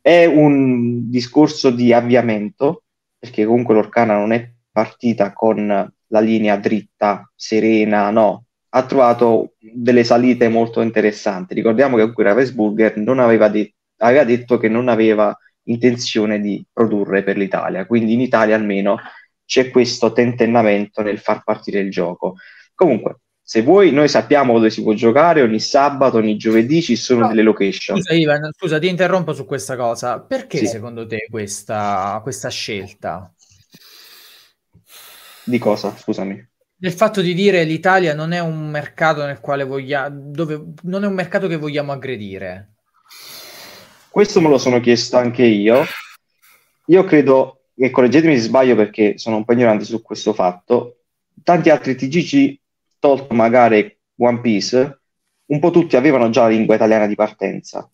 È un discorso di avviamento, perché comunque l'Orcana non è partita con la linea dritta, serena, no, ha trovato delle salite molto interessanti. Ricordiamo che comunque Ravensburger non aveva, de- aveva detto che non aveva intenzione di produrre per l'Italia, quindi in Italia almeno c'è questo tentennamento nel far partire il gioco. Comunque, se vuoi, noi sappiamo dove si può giocare, ogni sabato, ogni giovedì ci sono no, delle location. Scusa, Ivan, scusa, ti interrompo su questa cosa. Perché sì. secondo te questa, questa scelta? Di cosa? Scusami. Del fatto di dire l'Italia non è un mercato nel quale vogliamo, dove, non è un mercato che vogliamo aggredire. Questo me lo sono chiesto anche io. Io credo, e correggetemi se sbaglio perché sono un po' ignorante su questo fatto, tanti altri TGC, tolto magari One Piece, un po' tutti avevano già la lingua italiana di partenza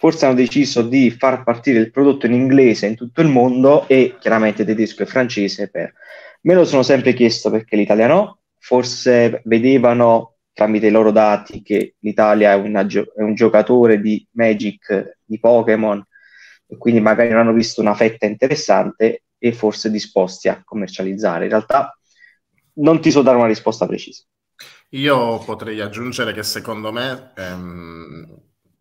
forse hanno deciso di far partire il prodotto in inglese in tutto il mondo e chiaramente tedesco e francese per... Me lo sono sempre chiesto perché l'Italia no, forse vedevano tramite i loro dati che l'Italia è, gio- è un giocatore di Magic, di Pokémon, e quindi magari non hanno visto una fetta interessante e forse disposti a commercializzare. In realtà non ti so dare una risposta precisa. Io potrei aggiungere che secondo me ehm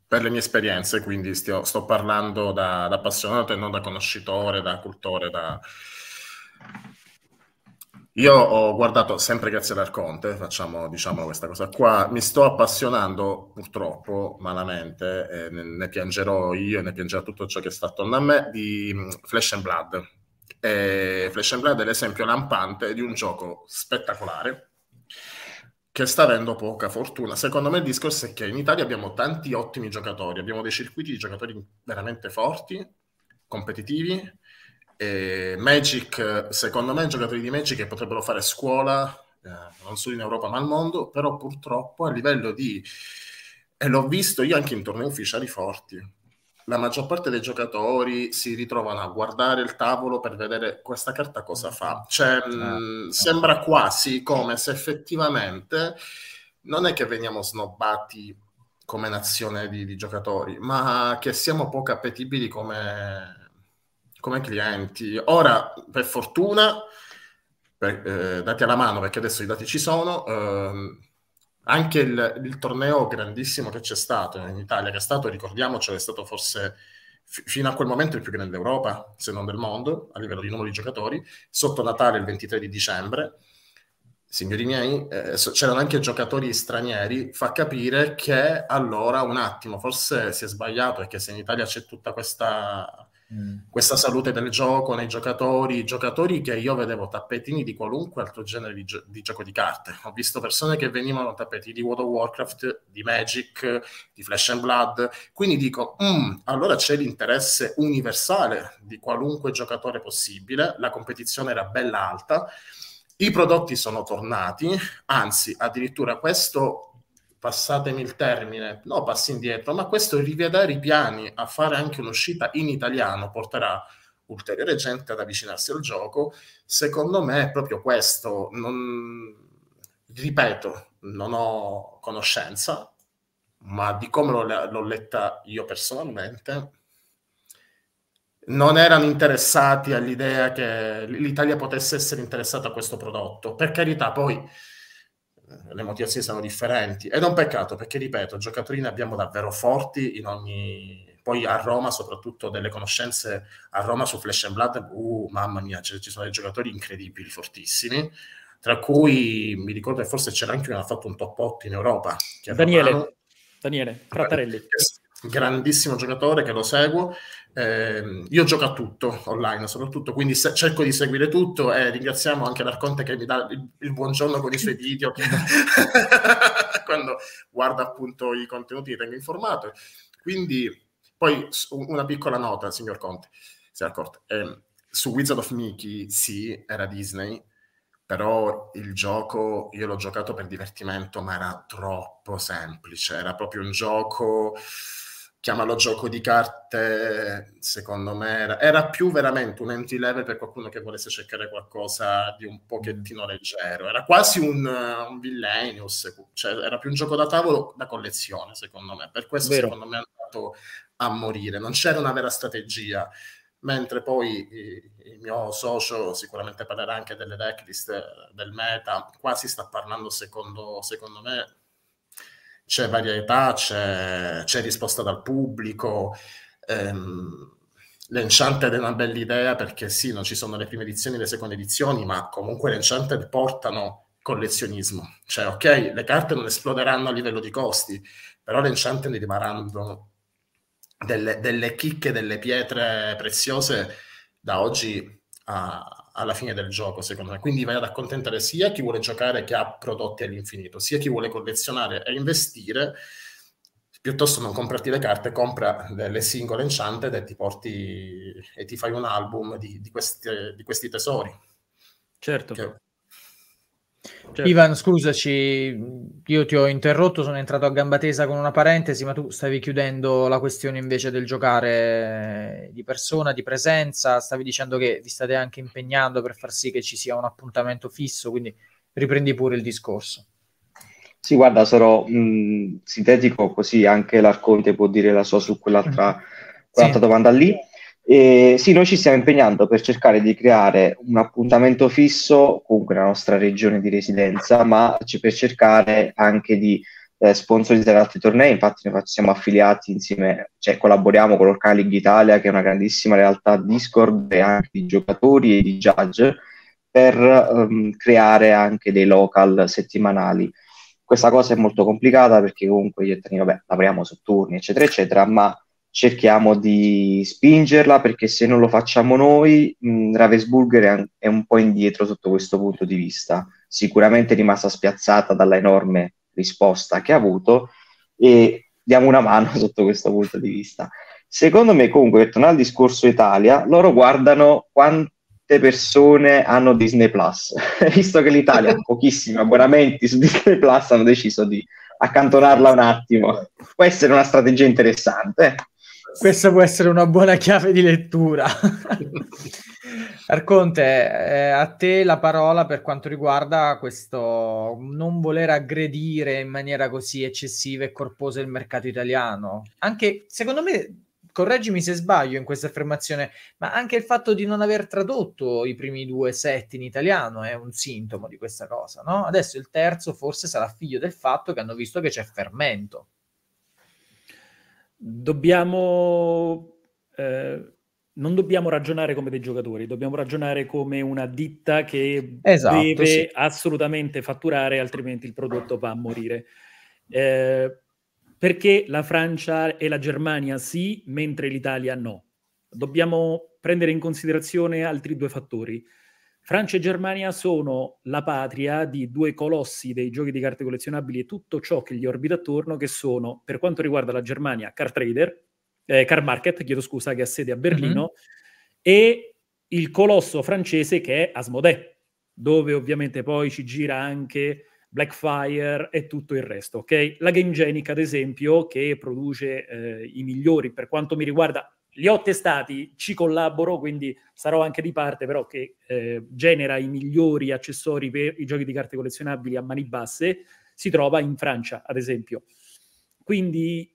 per le mie esperienze, quindi stio, sto parlando da, da, appassionato e non da conoscitore, da cultore. Da... Io ho guardato sempre grazie ad Arconte, facciamo diciamo questa cosa qua, mi sto appassionando purtroppo malamente, e ne, piangerò io e ne piangerà tutto ciò che sta attorno a me, di mm, Flash and Blood. E Flash and Blood è l'esempio lampante di un gioco spettacolare che sta avendo poca fortuna. Secondo me il discorso è che in Italia abbiamo tanti ottimi giocatori, abbiamo dei circuiti di giocatori veramente forti, competitivi. E Magic, secondo me, giocatori di Magic che potrebbero fare scuola eh, non solo in Europa ma al mondo, però purtroppo a livello di... e l'ho visto io anche in tornei ufficiali forti, la maggior parte dei giocatori si ritrovano a guardare il tavolo per vedere questa carta cosa fa. Cioè, mh, eh, mm, sembra quasi come se effettivamente non è che veniamo snobbati come nazione di, di giocatori, ma che siamo poco appetibili come, come clienti. Ora, per fortuna, per, eh, dati alla mano, perché adesso i dati ci sono, eh, anche il, il, torneo grandissimo che c'è stato in Italia, che è stato, ricordiamocelo, è stato forse f- fino a quel momento il più grande d'Europa, se non del mondo, a livello di numero di giocatori, sotto Natale il 23 di dicembre, signori miei, eh, c'erano anche giocatori stranieri, fa capire che allora un attimo, forse si è sbagliato, e che se in Italia c'è tutta questa Mm. questa salute del gioco nei giocatori, giocatori che io vedevo tappetini di qualunque altro genere di, gio- di gioco di carte. Ho visto persone che venivano tappetini di World of Warcraft, di Magic, di Flesh and Blood, quindi dico, mm, allora c'è l'interesse universale di qualunque giocatore possibile, la competizione era bella alta. I prodotti sono tornati, anzi addirittura questo passatemi il termine, no passi indietro, ma questo rivedere i piani a fare anche un'uscita in italiano porterà ulteriore gente ad avvicinarsi al gioco. Secondo me è proprio questo. Non, ripeto, non ho conoscenza, ma di come l'ho, l'ho letta io personalmente, non erano interessati all'idea che l'Italia potesse essere interessata a questo prodotto. Per carità, poi le motivazioni sono differenti ed è un peccato perché, ripeto, giocatori ne abbiamo davvero forti in ogni... Poi a Roma, soprattutto delle conoscenze a Roma su Flash and Blood, uh, mamma mia, c- ci sono dei giocatori incredibili, fortissimi, tra cui mi ricordo che forse c'era anche uno che ha fatto un top 8 in Europa. Daniele, Romano. Daniele Frattarelli grandissimo giocatore che lo seguo. Eh, io gioco a tutto online, soprattutto, quindi se- cerco di seguire tutto e ringraziamo anche l'Arconte che mi dà il, il buongiorno con i suoi video [LAUGHS] quando guarda appunto i contenuti, e tengo informato. Quindi, poi una piccola nota, signor Conte, si è accorto. Eh, su Wizard of Mickey, sì, era Disney, però il gioco io l'ho giocato per divertimento, ma era troppo semplice, era proprio un gioco chiamarlo gioco di carte, secondo me era, era, più veramente un entry level per qualcuno che volesse cercare qualcosa di un pochettino mm. leggero. Era quasi un, un Villainous, cioè era più un gioco da tavolo da collezione, secondo me. Per questo, Vero. secondo me, è andato a morire. Non c'era una vera strategia. Mentre poi il mio socio sicuramente parlerà anche delle decklist eh, del meta, qua si sta parlando, secondo, secondo me, c'è varietà, c'è, c'è risposta dal pubblico. Ehm, L'Enchanted è una bella idea perché sì, non ci sono le prime edizioni e le seconde edizioni, ma comunque l'Enchanted portano collezionismo. Cioè, ok, le carte non esploderanno a livello di costi, però l'Enchanted rimarranno delle, delle chicche, delle pietre preziose da oggi a, alla fine del gioco, secondo me. Quindi vai ad accontentare sia chi vuole giocare che ha prodotti all'infinito, sia chi vuole collezionare e investire, piuttosto non comprarti le carte, compra le singole enchanted e ti porti e ti fai un album di, di, queste, di questi tesori. Certo. Che Certo. Ivan, scusaci, io ti ho interrotto, sono entrato a gamba tesa con una parentesi, ma tu stavi chiudendo la questione invece del giocare di persona, di presenza, stavi dicendo che vi state anche impegnando per far sì che ci sia un appuntamento fisso, quindi riprendi pure il discorso. Sì, guarda, sarò mh, mm, sintetico, così anche l'Arconte può dire la sua su quell'altra, mm. quell'altra sì. domanda lì. E sì, noi ci stiamo impegnando per cercare di creare un appuntamento fisso, comunque nella nostra regione di residenza, ma per cercare anche di eh, sponsorizzare altri tornei. Infatti, noi siamo affiliati insieme, cioè collaboriamo con l'Orca League Italia, che è una grandissima realtà Discord e anche di giocatori e di judge, per ehm, creare anche dei local settimanali. Questa cosa è molto complicata perché comunque gli etterni, vabbè, lavoriamo su turni, eccetera, eccetera, ma cerchiamo di spingerla perché se non lo facciamo noi, mm, Ravensburger è, è un po' indietro sotto questo punto di vista. Sicuramente è rimasta spiazzata dalla enorme risposta che ha avuto e diamo una mano [LAUGHS] sotto questo punto di vista. Secondo me, comunque, per tornare al discorso Italia, loro guardano quante persone hanno Disney Plus, [LAUGHS] visto che l'Italia ha [LAUGHS] pochissimi abbonamenti su Disney Plus, hanno deciso di accantonarla un attimo. Può essere una strategia interessante. Questa può essere una buona chiave di lettura. [LAUGHS] Arconte, eh, a te la parola per quanto riguarda questo non voler aggredire in maniera così eccessiva e corposa il mercato italiano. Anche, secondo me, correggimi se sbaglio in questa affermazione, ma anche il fatto di non aver tradotto i primi due set in italiano è un sintomo di questa cosa, no? Adesso il terzo forse sarà figlio del fatto che hanno visto che c'è fermento dobbiamo, eh, non dobbiamo ragionare come dei giocatori, dobbiamo ragionare come una ditta che esatto, deve sì. assolutamente fatturare, altrimenti il prodotto va a morire. Eh, perché la Francia e la Germania sì, mentre l'Italia no. Dobbiamo prendere in considerazione altri due fattori. Francia e Germania sono la patria di due colossi dei giochi di carte collezionabili e tutto ciò che gli orbita attorno, che sono, per quanto riguarda la Germania, Car Trader, eh, Car Market, chiedo scusa, che ha sede a mhm. Berlino, mm-hmm. e il colosso francese che è Asmodee, dove ovviamente poi ci gira anche Blackfire e tutto il resto, ok? La Game ad esempio, che produce eh, i migliori, per quanto mi riguarda, li ho testati, ci collaboro, quindi sarò anche di parte, però che eh, genera i migliori accessori per i giochi di carte collezionabili a mani basse, si trova in Francia, ad esempio. Quindi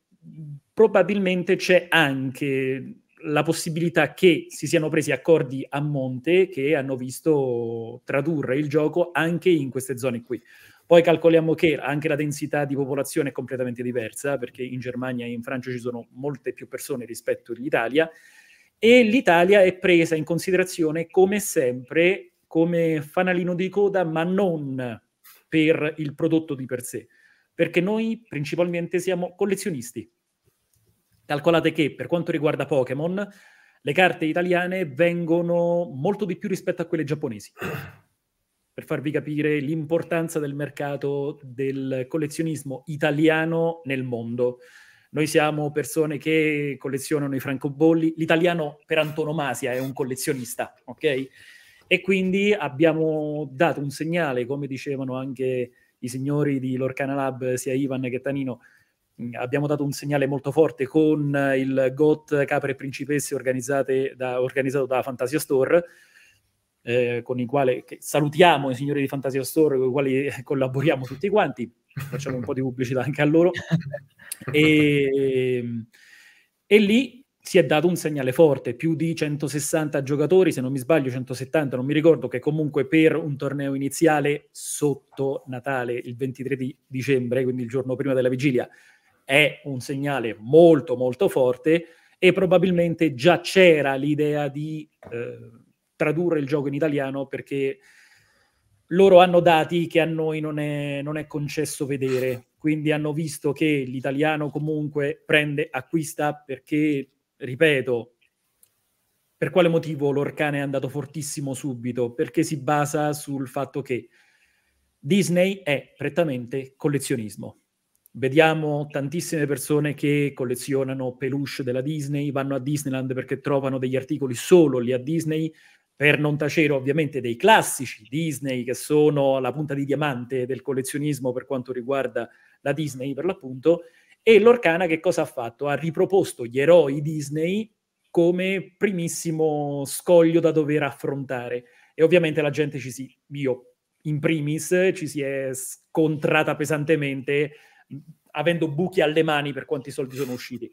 probabilmente c'è anche la possibilità che si siano presi accordi a monte che hanno visto tradurre il gioco anche in queste zone qui. Poi calcoliamo che anche la densità di popolazione è completamente diversa, perché in Germania e in Francia ci sono molte più persone rispetto all'Italia, e l'Italia è presa in considerazione come sempre come fanalino di coda, ma non per il prodotto di per sé, perché noi principalmente siamo collezionisti. Calcolate che per quanto riguarda Pokémon, le carte italiane vengono molto di più rispetto a quelle giapponesi per farvi capire l'importanza del mercato del collezionismo italiano nel mondo. Noi siamo persone che collezionano i francobolli, l'italiano per antonomasia è un collezionista, ok? E quindi abbiamo dato un segnale, come dicevano anche i signori di Lorcana Lab, sia Ivan che Tanino, abbiamo dato un segnale molto forte con il GOT Capre e Principesse organizzato da Fantasia Store, eh, con i quali salutiamo i signori di Fantasia Store, con i quali eh, collaboriamo tutti quanti, facciamo un po' di pubblicità anche a loro, [LAUGHS] e, ehm, e lì si è dato un segnale forte, più di 160 giocatori, se non mi sbaglio 170, non mi ricordo, che comunque per un torneo iniziale sotto Natale, il 23 di dicembre, quindi il giorno prima della vigilia, è un segnale molto molto forte e probabilmente già c'era l'idea di eh, tradurre il gioco in italiano perché loro hanno dati che a noi non è, non è concesso vedere, quindi hanno visto che l'italiano comunque prende, acquista perché, ripeto, per quale motivo l'orcane è andato fortissimo subito? Perché si basa sul fatto che Disney è prettamente collezionismo. Vediamo tantissime persone che collezionano peluche della Disney, vanno a Disneyland perché trovano degli articoli solo lì a Disney, per non tacere ovviamente dei classici Disney che sono la punta di diamante del collezionismo per quanto riguarda la Disney per l'appunto, e l'Orcana che cosa ha fatto? Ha riproposto gli eroi Disney come primissimo scoglio da dover affrontare e ovviamente la gente ci si, io in primis, ci si è scontrata pesantemente avendo buchi alle mani per quanti soldi sono usciti.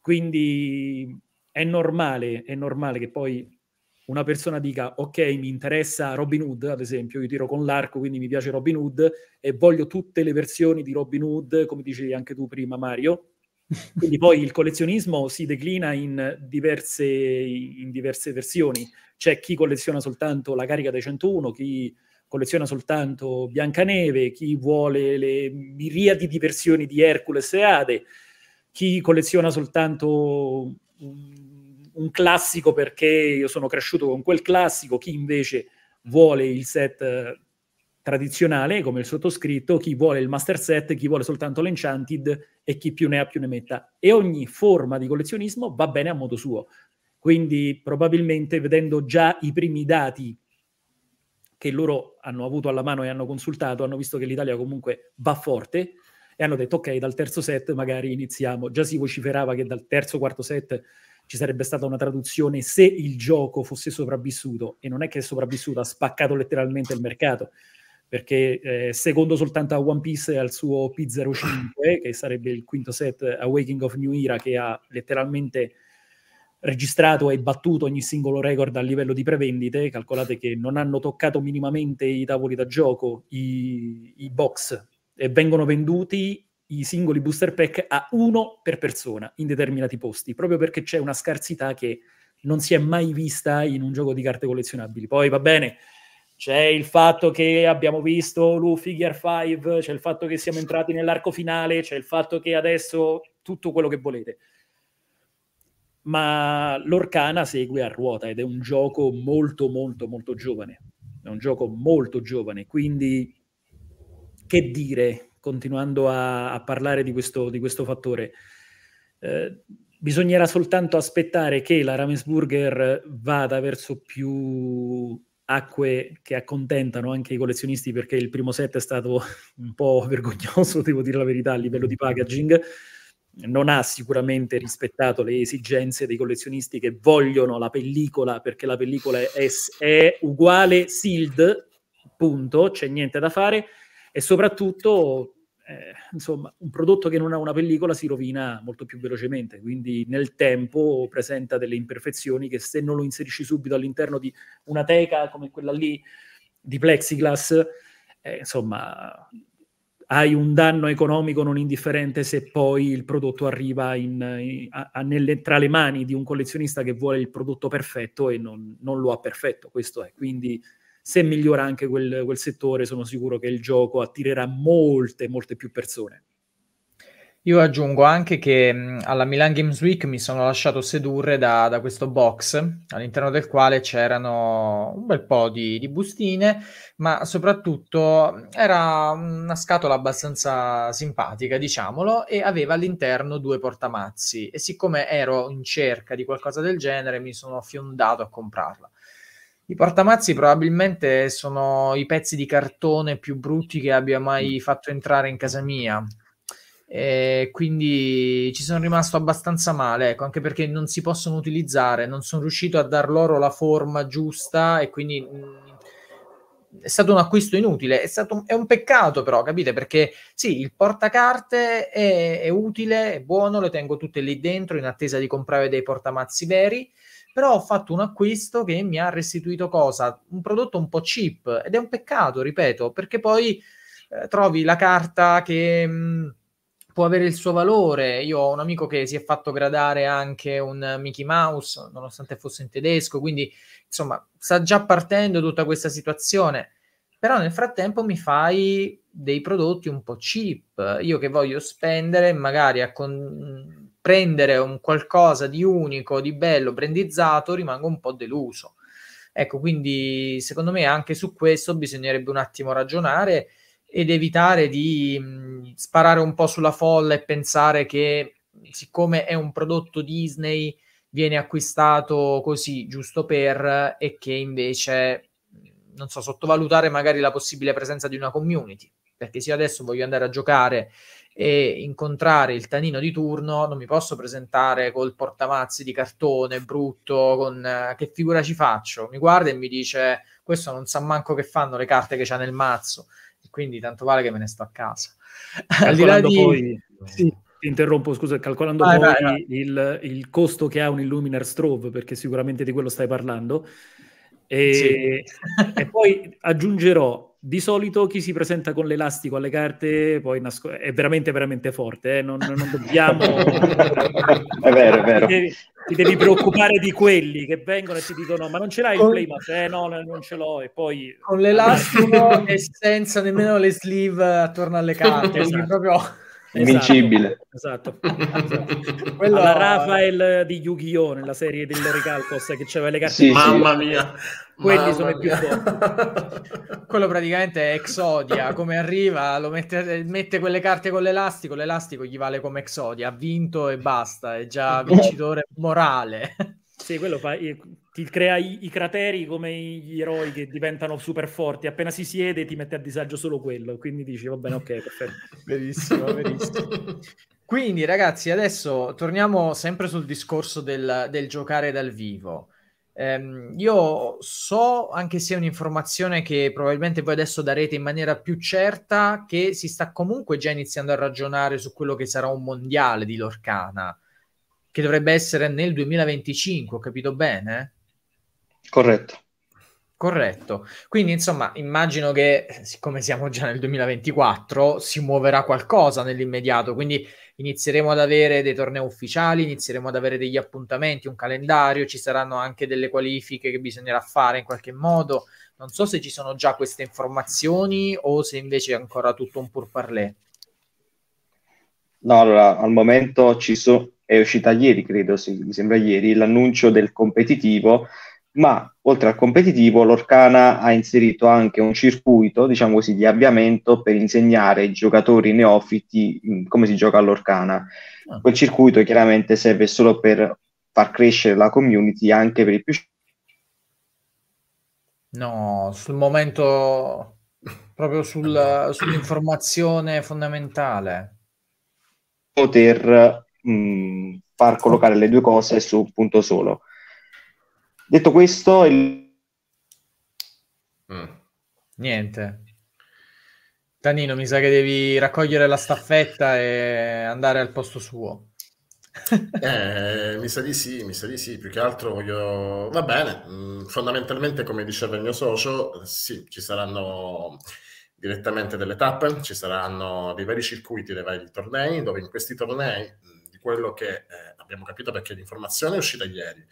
Quindi è normale, è normale che poi una persona dica ok mi interessa Robin Hood ad esempio io tiro con l'arco quindi mi piace Robin Hood e voglio tutte le versioni di Robin Hood come dicevi anche tu prima Mario [LAUGHS] quindi poi il collezionismo si declina in diverse, in diverse versioni c'è chi colleziona soltanto la carica dei 101 chi colleziona soltanto Biancaneve chi vuole le miriadi di versioni di Hercules e Ade chi colleziona soltanto mm, un classico perché io sono cresciuto con quel classico, chi invece vuole il set eh, tradizionale come il sottoscritto, chi vuole il master set, chi vuole soltanto l'enchanted e chi più ne ha più ne metta. E ogni forma di collezionismo va bene a modo suo. Quindi probabilmente vedendo già i primi dati che loro hanno avuto alla mano e hanno consultato, hanno visto che l'Italia comunque va forte e hanno detto ok, dal terzo set magari iniziamo. Già si vociferava che dal terzo, quarto set ci sarebbe stata una traduzione se il gioco fosse sopravvissuto, e non è che è sopravvissuto, ha spaccato letteralmente il mercato, perché eh, secondo soltanto a One Piece e al suo P05, che sarebbe il quinto set Awakening of New Era, che ha letteralmente registrato e battuto ogni singolo record a livello di prevendite, calcolate che non hanno toccato minimamente i tavoli da gioco, i, i box, e vengono venduti i singoli booster pack a uno per persona in determinati posti, proprio perché c'è una scarsità che non si è mai vista in un gioco di carte collezionabili. Poi va bene, c'è il fatto che abbiamo visto Luffy Gear 5, c'è il fatto che siamo entrati nell'arco finale, c'è il fatto che adesso tutto quello che volete. Ma l'Orcana segue a ruota ed è un gioco molto molto molto giovane. È un gioco molto giovane, quindi che dire, continuando a, a parlare di questo, di questo fattore. Eh, bisognerà soltanto aspettare che la Ravensburger vada verso più acque che accontentano anche i collezionisti perché il primo set è stato un po' vergognoso, [LAUGHS] devo dire la verità, a livello di packaging. Non ha sicuramente rispettato le esigenze dei collezionisti che vogliono la pellicola perché la pellicola è, è uguale sealed, punto, c'è niente da fare e soprattutto eh, insomma, un prodotto che non ha una pellicola si rovina molto più velocemente, quindi nel tempo presenta delle imperfezioni che se non lo inserisci subito all'interno di una teca come quella lì di plexiglass, eh, insomma, hai un danno economico non indifferente se poi il prodotto arriva in, in, eh, a, a nelle, tra le mani di un collezionista che vuole il prodotto perfetto e non, non lo ha perfetto. Questo è quindi se migliora anche quel, quel settore, sono sicuro che il gioco attirerà molte, molte più persone. Io aggiungo anche che alla Milan Games Week mi sono lasciato sedurre da, da, questo box all'interno del quale c'erano un bel po' di, di, bustine, ma soprattutto era una scatola abbastanza simpatica, diciamolo, e aveva all'interno due portamazzi. E siccome ero in cerca di qualcosa del genere, mi sono fiondato a comprarla. I portamazzi probabilmente sono i pezzi di cartone più brutti che abbia mai mm. fatto entrare in casa mia. E quindi ci sono rimasto abbastanza male, ecco, anche perché non si possono utilizzare, non sono riuscito a dar loro la forma giusta e quindi mm, è stato un acquisto inutile, è, stato, è un peccato però, capite? Perché sì, il portacarte è, è utile, è buono, le tengo tutte lì dentro in attesa di comprare dei portamazzi veri, però ho fatto un acquisto che mi ha restituito cosa? Un prodotto un po' cheap ed è un peccato, ripeto, perché poi eh, trovi la carta che mh, mm, può avere il suo valore. Io ho un amico che si è fatto gradare anche un Mickey Mouse, nonostante fosse in tedesco, quindi insomma sta già partendo tutta questa situazione. Però nel frattempo mi fai dei prodotti un po' cheap. Io che voglio spendere magari a con- prendere un qualcosa di unico, di bello, brandizzato, rimango un po' deluso. Ecco, quindi secondo me anche su questo bisognerebbe un attimo ragionare ed evitare di mh, mm, sparare un po' sulla folla e pensare che siccome è un prodotto Disney viene acquistato così giusto per e che invece mm, non so sottovalutare magari la possibile presenza di una community perché se io adesso voglio andare a giocare e incontrare il tanino di turno, non mi posso presentare col portamazzi di cartone brutto, con eh, che figura ci faccio? Mi guarda e mi dice questo non sa manco che fanno le carte che c'ha nel mazzo, e quindi tanto vale che me ne sto a casa. [LAUGHS] Al di là di... Poi, sì. Ti interrompo, scusa, calcolando vai, poi vai, vai. Il, il, costo che ha un Illuminar Strove, perché sicuramente di quello stai parlando. e, sì. e poi aggiungerò di solito chi si presenta con l'elastico alle carte poi nasco- è veramente veramente forte, eh? non, non, dobbiamo... è vero, è vero. Ti devi, ti devi, preoccupare di quelli che vengono e ti dicono ma non ce l'hai con... il playmat? Eh no, non ce l'ho e poi... Con l'elastico [LAUGHS] e senza nemmeno le sleeve attorno alle carte, esatto. proprio... Invincibile. Esatto. esatto, [LAUGHS] esatto. Quello... La Rafael di Yu-Gi-Oh! nella serie del Recalcos che c'aveva le carte. Sì, di... Mamma mia! Quelli Mamma sono i più forti. [LAUGHS] Quello praticamente è Exodia, come arriva, lo mette, mette quelle carte con l'elastico, l'elastico gli vale come Exodia, ha vinto e basta, è già esatto. vincitore morale. Sì, quello fa, ti crea i, i, crateri come gli eroi che diventano super forti. Appena si siede, ti mette a disagio solo quello. Quindi dici: Va bene, ok, perfetto. [LAUGHS] verissimo, verissimo. Quindi, ragazzi, adesso torniamo sempre sul discorso del, del giocare dal vivo. Ehm, io so, anche se è un'informazione che probabilmente voi adesso darete in maniera più certa, che si sta comunque già iniziando a ragionare su quello che sarà un mondiale di Lorcana, che dovrebbe essere nel 2025, ho capito bene? Corretto. Corretto. Quindi, insomma, immagino che, siccome siamo già nel 2024, si muoverà qualcosa nell'immediato. Quindi inizieremo ad avere dei tornei ufficiali, inizieremo ad avere degli appuntamenti, un calendario, ci saranno anche delle qualifiche che bisognerà fare in qualche modo. Non so se ci sono già queste informazioni o se invece è ancora tutto un pur parlé. No, allora, al momento ci so- è uscita ieri, credo, sì, mi sembra ieri, l'annuncio del competitivo ma oltre al competitivo l'Orcana ha inserito anche un circuito, diciamo così, di avviamento per insegnare ai giocatori neofiti mm, come si gioca all'Orcana. Ah. Quel circuito chiaramente serve solo per far crescere la community anche per i più... No, sul momento, proprio sul, sull'informazione fondamentale. Poter mh, mm, far collocare le due cose su un punto solo Detto questo, il... mm. niente. Danilo, mi sa che devi raccogliere la staffetta e andare al posto suo. [LAUGHS] eh, mi sa di sì, mi sa di sì, più che altro voglio... Va bene, mm, fondamentalmente come diceva il mio socio, sì, ci saranno direttamente delle tappe, ci saranno dei vari circuiti, dei vari tornei, dove in questi tornei, mm, di quello che eh, abbiamo capito perché l'informazione è uscita ieri,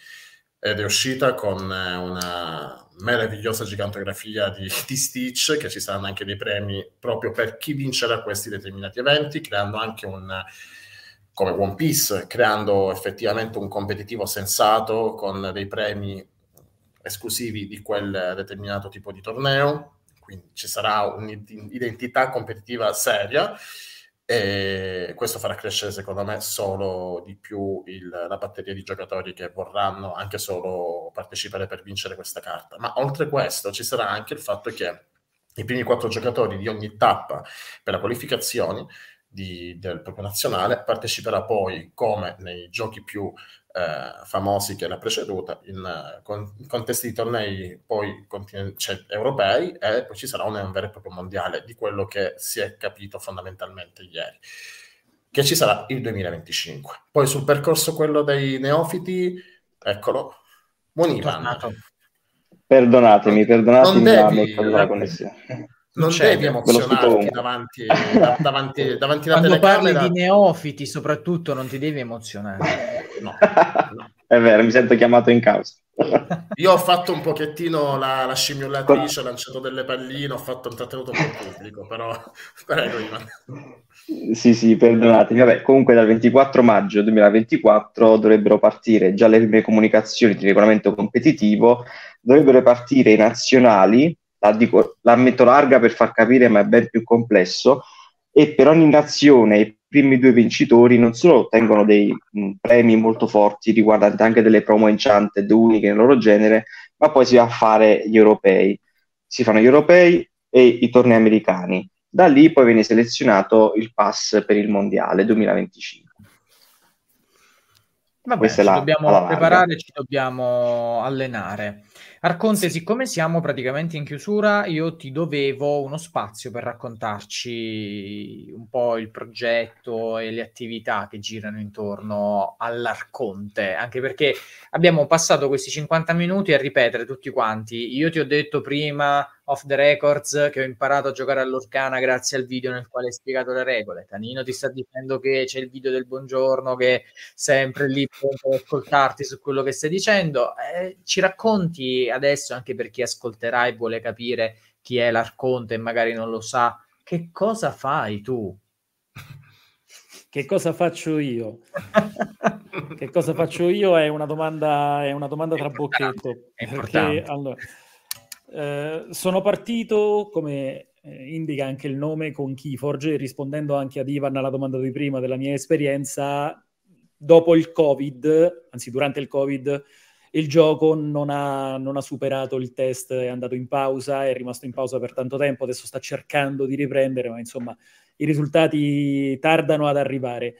ed è uscita con eh, una meravigliosa gigantografia di, [LAUGHS] di, Stitch, che ci saranno anche dei premi proprio per chi vincerà questi determinati eventi, creando anche un come One Piece, creando effettivamente un competitivo sensato con dei premi esclusivi di quel determinato tipo di torneo, quindi ci sarà un'identità competitiva seria e questo farà crescere secondo me solo di più il, la batteria di giocatori che vorranno anche solo partecipare per vincere questa carta. Ma oltre questo ci sarà anche il fatto che i primi quattro giocatori di ogni tappa per la qualificazione di, del proprio nazionale parteciperà poi, come nei giochi più eh, famosi che l'ha preceduta, in, eh, con, contesti di tornei poi continu- cioè, europei e poi ci sarà un vero e proprio mondiale di quello che si è capito fondamentalmente ieri che ci sarà il 2025. Poi sul percorso quello dei neofiti, eccolo, Buon Perdonatemi, perdonatemi, non devi, la eh, connessione non c'è, devi emozionarti davanti, davanti, davanti alla Quando parli di neofiti soprattutto non ti devi emozionare. No, no. È vero, mi sento chiamato in causa. Io ho fatto un pochettino la, la scimmiollatrice, ho lanciato delle palline, ho fatto intrattenuto col pubblico, però [LAUGHS] prego Ivan. Sì, sì, perdonatemi. Vabbè, comunque dal 24 maggio 2024 dovrebbero partire già le prime comunicazioni di regolamento competitivo, dovrebbero partire i nazionali la, dico, la metto larga per far capire, ma è ben più complesso. E per ogni nazione i primi due vincitori non solo ottengono dei mh, premi molto forti riguardanti anche delle promo enchanted uniche nel loro genere, ma poi si va a fare gli europei. Si fanno gli europei e i tornei americani. Da lì poi viene selezionato il pass per il mondiale 2025. Vabbè, ci la, dobbiamo preparare, ci dobbiamo allenare. Arconte, sì. siccome siamo praticamente in chiusura, io ti dovevo uno spazio per raccontarci un po' il progetto e le attività che girano intorno all'Arconte, anche perché abbiamo passato questi 50 minuti a ripetere tutti quanti. Io ti ho detto prima off the records che ho imparato a giocare all'Orcana grazie al video nel quale hai spiegato le regole. Tanino ti sta dicendo che c'è il video del buongiorno, che è sempre lì per ascoltarti su quello che stai dicendo. Eh, ci racconti adesso, anche per chi ascolterà e vuole capire chi è l'Arconte e magari non lo sa, che cosa fai tu? Che cosa faccio io? [LAUGHS] che cosa faccio io è una domanda, è una domanda è tra bocchetto. Perché, allora, eh, sono partito, come eh, indica anche il nome, con Keyforge, rispondendo anche ad Ivan alla domanda di prima della mia esperienza, dopo il Covid, anzi durante il Covid, il gioco non ha, non ha, superato il test, è andato in pausa, è rimasto in pausa per tanto tempo, adesso sta cercando di riprendere, ma insomma i risultati tardano ad arrivare.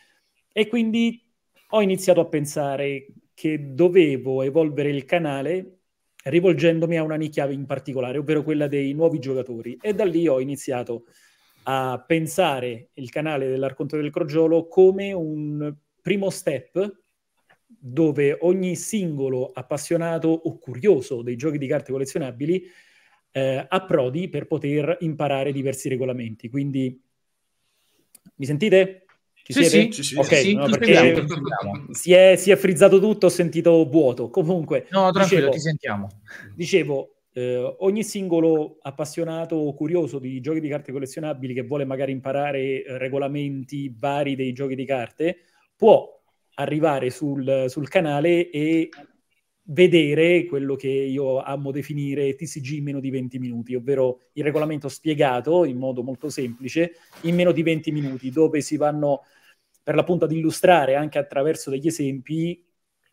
E quindi ho iniziato a pensare che dovevo evolvere il canale rivolgendomi a una nicchia in particolare, ovvero quella dei nuovi giocatori. E da lì ho iniziato a pensare il canale dell'Arconte del Crogiolo come un primo step dove ogni singolo appassionato o curioso dei giochi di carte collezionabili eh, approdi per poter imparare diversi regolamenti. Quindi mi sentite? Ci sì, siete? Sì, sì, ok, sì, no, perché si è, si, è, frizzato tutto, ho sentito vuoto. [LAUGHS] Comunque, no, tranquillo, dicevo, ti sentiamo. Dicevo, eh, ogni singolo appassionato o curioso di giochi di carte collezionabili che vuole magari imparare eh, regolamenti vari dei giochi di carte può arrivare sul, sul canale e vedere quello che io amo definire TCG in meno di 20 minuti, ovvero il regolamento spiegato in modo molto semplice in meno di 20 minuti, dove si vanno per l'appunto ad illustrare anche attraverso degli esempi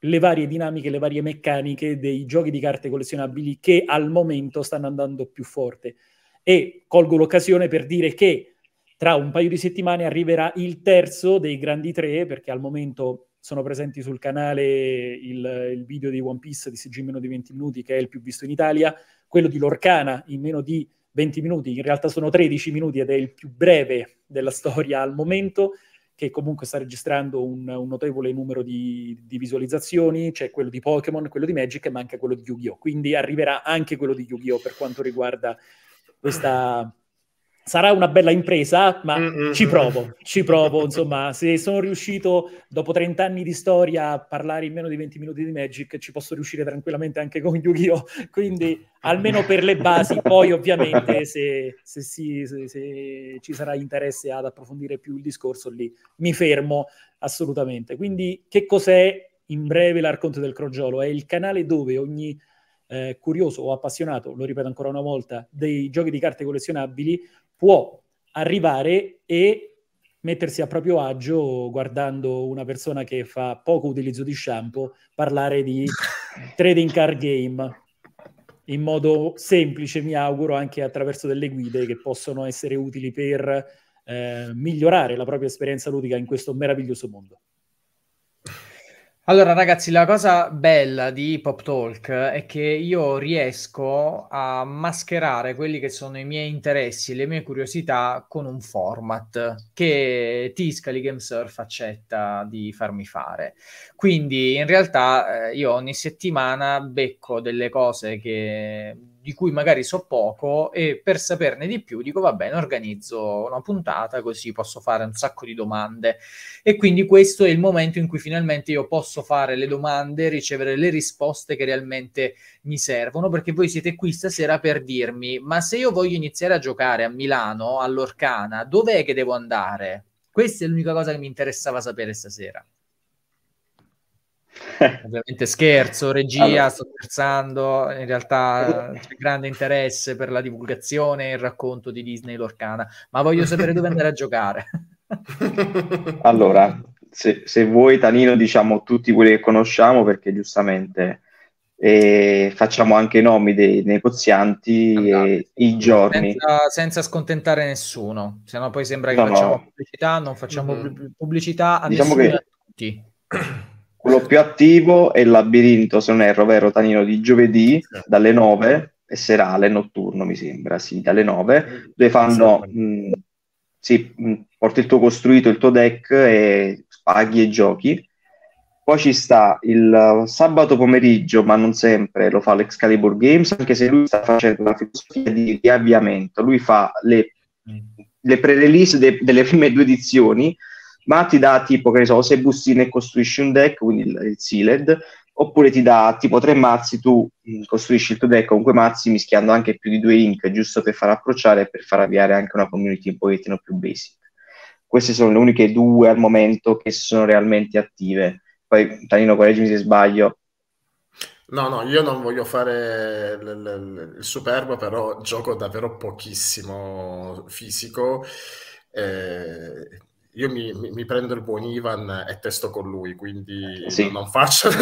le varie dinamiche, le varie meccaniche dei giochi di carte collezionabili che al momento stanno andando più forte. E colgo l'occasione per dire che tra un paio di settimane arriverà il terzo dei grandi tre, perché al momento sono presenti sul canale il, il video di One Piece di CG in meno di 20 minuti, che è il più visto in Italia, quello di Lorcana in meno di 20 minuti, in realtà sono 13 minuti ed è il più breve della storia al momento, che comunque sta registrando un, un notevole numero di, di visualizzazioni, c'è cioè quello di Pokémon, quello di Magic, ma anche quello di Yu-Gi-Oh! Quindi arriverà anche quello di Yu-Gi-Oh! per quanto riguarda questa sarà una bella impresa, ma Mm-mm. ci mm. provo, ci provo, insomma, se sono riuscito dopo 30 anni di storia a parlare in meno di 20 minuti di Magic, ci posso riuscire tranquillamente anche con Yu-Gi-Oh! Quindi almeno per le basi, [LAUGHS] poi ovviamente se, se, si, se, se, ci sarà interesse ad approfondire più il discorso lì, mi fermo assolutamente. Quindi che cos'è in breve l'Arconte del Crogiolo? È il canale dove ogni eh, curioso o appassionato, lo ripeto ancora una volta, dei giochi di carte collezionabili, può arrivare e mettersi a proprio agio guardando una persona che fa poco utilizzo di shampoo parlare di [LAUGHS] trading card game in modo semplice, mi auguro, anche attraverso delle guide che possono essere utili per eh, migliorare la propria esperienza ludica in questo meraviglioso mondo. Allora, ragazzi, la cosa bella di Pop Talk è che io riesco a mascherare quelli che sono i miei interessi, le mie curiosità con un format che Tiscali Game Surf accetta di farmi fare. Quindi, in realtà, eh, io ogni settimana becco delle cose che di cui magari so poco e per saperne di più dico va bene, organizzo una puntata così posso fare un sacco di domande. E quindi questo è il momento in cui finalmente io posso fare le domande, ricevere le risposte che realmente mi servono, perché voi siete qui stasera per dirmi, ma se io voglio iniziare a giocare a Milano, all'Orcana, dov'è che devo andare? Questa è l'unica cosa che mi interessava sapere stasera. Ovviamente scherzo, regia, allora. sto scherzando, in realtà c'è grande interesse per la divulgazione e il racconto di Disney Lorcana, ma voglio sapere dove andare a giocare. [LAUGHS] allora, se, se, vuoi Tanino diciamo tutti quelli che conosciamo perché giustamente eh, facciamo anche i nomi dei negozianti allora, e i giorni. Senza, senza, scontentare nessuno, sennò poi sembra che no, facciamo no. pubblicità, non facciamo mm. pubblicità a diciamo nessuno che... a tutti. Quello più attivo è il labirinto, se non erro, vero Tanino, di giovedì dalle 9 e serale, notturno mi sembra, sì, dalle 9, dove fanno, mh, sì, mh, mm, mm, porti il tuo costruito, il tuo deck e paghi e giochi. Poi ci sta il sabato pomeriggio, ma non sempre, lo fa l'Excalibur Games, anche se lui sta facendo una filosofia di riavviamento. Lui fa le, mm. le pre-release de, delle prime due edizioni, ma ti dà tipo, che ne so, sei bustine e costruisci un deck, quindi il, il sealed, oppure ti dà tipo tre mazzi, tu mm, costruisci il tuo deck con quei mazzi mischiando anche più di due ink, giusto per far approcciare e per far avviare anche una community un pochettino più basic. Queste sono le uniche due al momento che sono realmente attive. Poi, Tanino, correggimi se sbaglio, No, no, io non voglio fare l- l- il superbo, però gioco davvero pochissimo fisico. Eh, io mi, mi, mi, prendo il buon Ivan e testo con lui, quindi sì. non faccio, [LAUGHS]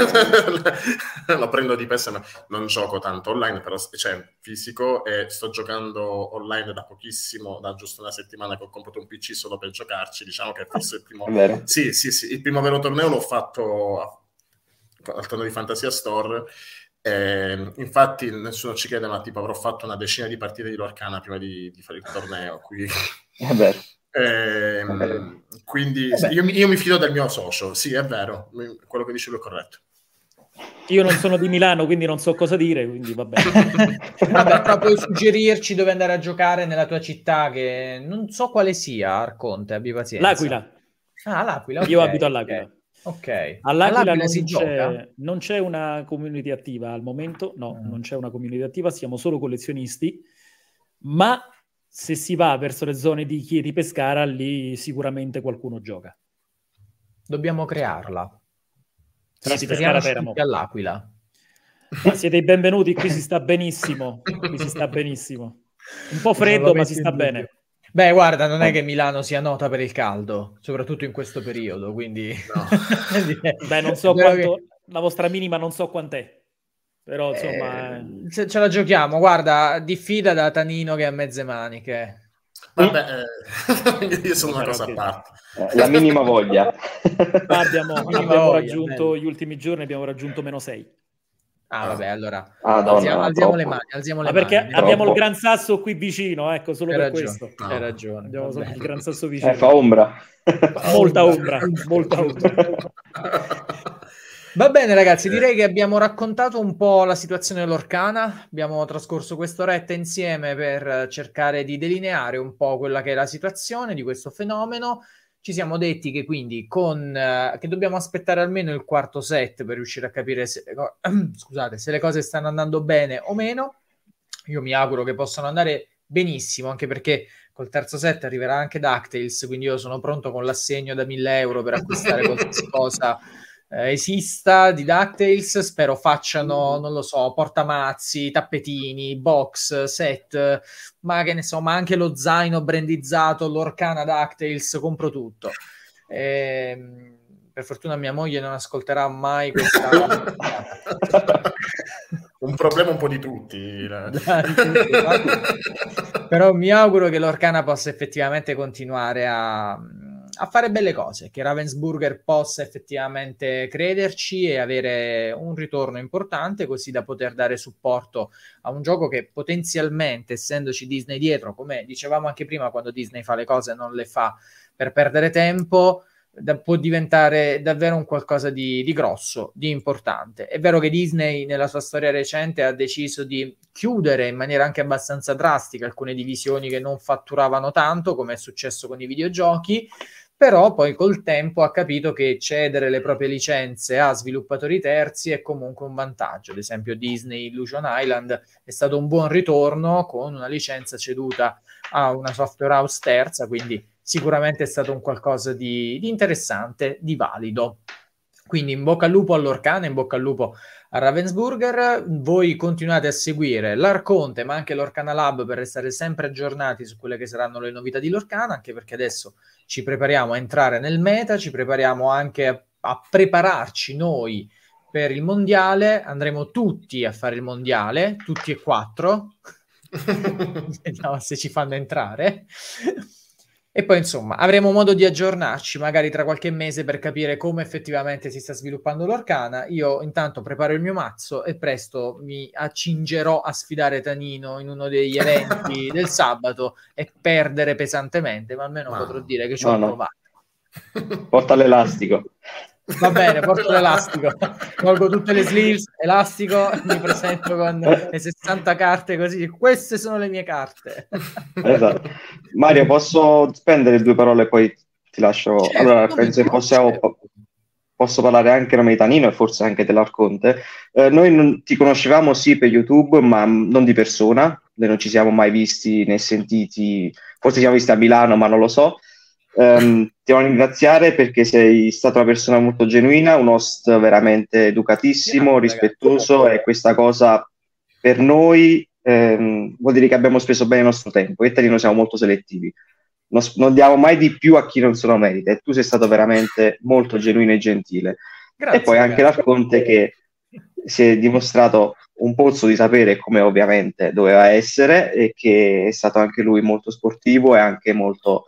lo prendo di pessima, non gioco tanto online, però cioè fisico e sto giocando online da pochissimo, da giusto una settimana che ho comprato un PC solo per giocarci, diciamo che forse il primo, sì, sì, sì, il primo vero torneo l'ho fatto al torneo di Fantasia Store. Eh, infatti nessuno ci chiede, ma tipo avrò fatto una decina di partite di Lorcana prima di, di fare il torneo. Qui. Eh, eh, quindi eh io, io, mi fido del mio socio, sì, è vero, quello che dice lui è corretto. Io non sono di Milano, quindi non so cosa dire, quindi [LAUGHS] vabbè. vabbè, però puoi suggerirci dove andare a giocare nella tua città, che non so quale sia, Arconte, abbi pazienza. L'Aquila. Ah, l'Aquila. Okay, Io abito all'Aquila. Okay. Ok. All'Aquila, All'Aquila non, si c'è, gioca? non c'è una community attiva al momento, no, mm. non c'è una community attiva, siamo solo collezionisti, ma se si va verso le zone di Chieti Pescara, lì sicuramente qualcuno gioca. Dobbiamo crearla. Trasferiamoci all'Aquila. Ma siete i benvenuti, qui si sta benissimo, qui si sta benissimo. Un po' freddo, ma si sta bene. Beh, guarda, non è che Milano sia nota per il caldo, soprattutto in questo periodo, quindi... No. [LAUGHS] Beh, non so quanto... Che... La vostra minima non so quant'è. Però eh, insomma... Eh, se ce la giochiamo, guarda, diffida da Tanino che è a mezze maniche. Vabbè, mm. eh, [LAUGHS] io sono una cosa a parte. Eh, la minima voglia. [LAUGHS] abbiamo, abbiamo voglia, raggiunto bene. gli ultimi giorni, abbiamo raggiunto meno 6. Ah, ah, vabbè, allora ah, no, alziamo, alziamo le mani. Alziamo le ah, perché mani, abbiamo troppo. il Gran Sasso qui vicino, ecco, solo Hai per ragione. questo. No. Hai ah. ragione. Abbiamo il Gran Sasso eh, vicino. Eh, fa ombra. Molta ombra, [LAUGHS] molta ombra. Va bene, ragazzi, eh. direi che abbiamo raccontato un po' la situazione dell'Orcana. Abbiamo trascorso quest'oretta insieme per cercare di delineare un po' quella che è la situazione di questo fenomeno. Ci siamo detti che quindi con, eh, che dobbiamo aspettare almeno il quarto set per riuscire a capire se, eh, [CLEARS THROAT] scusate, se le cose stanno andando bene o meno. Io mi auguro che possano andare benissimo, anche perché col terzo set arriverà anche DuckTales, quindi io sono pronto con l'assegno da 1000 euro per [LAUGHS] acquistare qualsiasi cosa eh, esista di DuckTales, spero facciano, mm. non lo so, portamazzi, tappetini, box, set, ma che ne so, ma anche lo zaino brandizzato, l'orcana DuckTales, compro tutto. Eh, per fortuna mia moglie non ascolterà mai questa... [LAUGHS] un problema un po' di tutti. [LAUGHS] Però mi auguro che l'Orcana possa effettivamente continuare a, a fare belle cose, che Ravensburger possa effettivamente crederci e avere un ritorno importante così da poter dare supporto a un gioco che potenzialmente, essendoci Disney dietro, come dicevamo anche prima, quando Disney fa le cose non le fa per perdere tempo, da, può diventare davvero un qualcosa di, di, grosso, di importante. È vero che Disney nella sua storia recente ha deciso di chiudere in maniera anche abbastanza drastica alcune divisioni che non fatturavano tanto, come è successo con i videogiochi, però poi col tempo ha capito che cedere le proprie licenze a sviluppatori terzi è comunque un vantaggio. Ad esempio Disney Illusion Island è stato un buon ritorno con una licenza ceduta a una software house terza, quindi sicuramente è stato un qualcosa di, di interessante, di valido. Quindi in bocca al lupo all'Orcana, in bocca al lupo a Ravensburger. Voi continuate a seguire l'Arconte, ma anche l'Orcana Lab per restare sempre aggiornati su quelle che saranno le novità di Lorcana, anche perché adesso ci prepariamo a entrare nel meta, ci prepariamo anche a, a prepararci noi per il mondiale, andremo tutti a fare il mondiale, tutti e quattro, [LAUGHS] [LAUGHS] no, se ci fanno entrare. E poi, insomma, avremo modo di aggiornarci magari tra qualche mese per capire come effettivamente si sta sviluppando l'Orcana. Io intanto preparo il mio mazzo e presto mi accingerò a sfidare Tanino in uno degli [LAUGHS] eventi del sabato e perdere pesantemente, ma almeno ma... potrò dire che ci no, ho no. Porta l'elastico. Va bene, porto l'elastico, colgo tutte le sleeves, elastico, [LAUGHS] mi presento con le 60 carte così, queste sono le mie carte. Esatto. Mario, posso spendere due parole e poi ti lascio... Certo, allora, penso che possiamo... Posso parlare anche nome di Tanino e forse anche dell'Arconte. Eh, noi non, ti conoscevamo sì per YouTube, ma non di persona, noi non ci siamo mai visti né sentiti, forse ci siamo visti a Milano, ma non lo so. Um, ti voglio ringraziare perché sei stata una persona molto genuina, un host veramente educatissimo, yeah, rispettoso ragazzi. e questa cosa per noi ehm, vuol dire che abbiamo speso bene il nostro tempo e te noi siamo molto selettivi. Non, non, diamo mai di più a chi non se lo merita e tu sei stato veramente molto genuino e gentile. Grazie, e poi anche ragazzi. Conte che si è dimostrato un pozzo di sapere come ovviamente doveva essere e che è stato anche lui molto sportivo e anche molto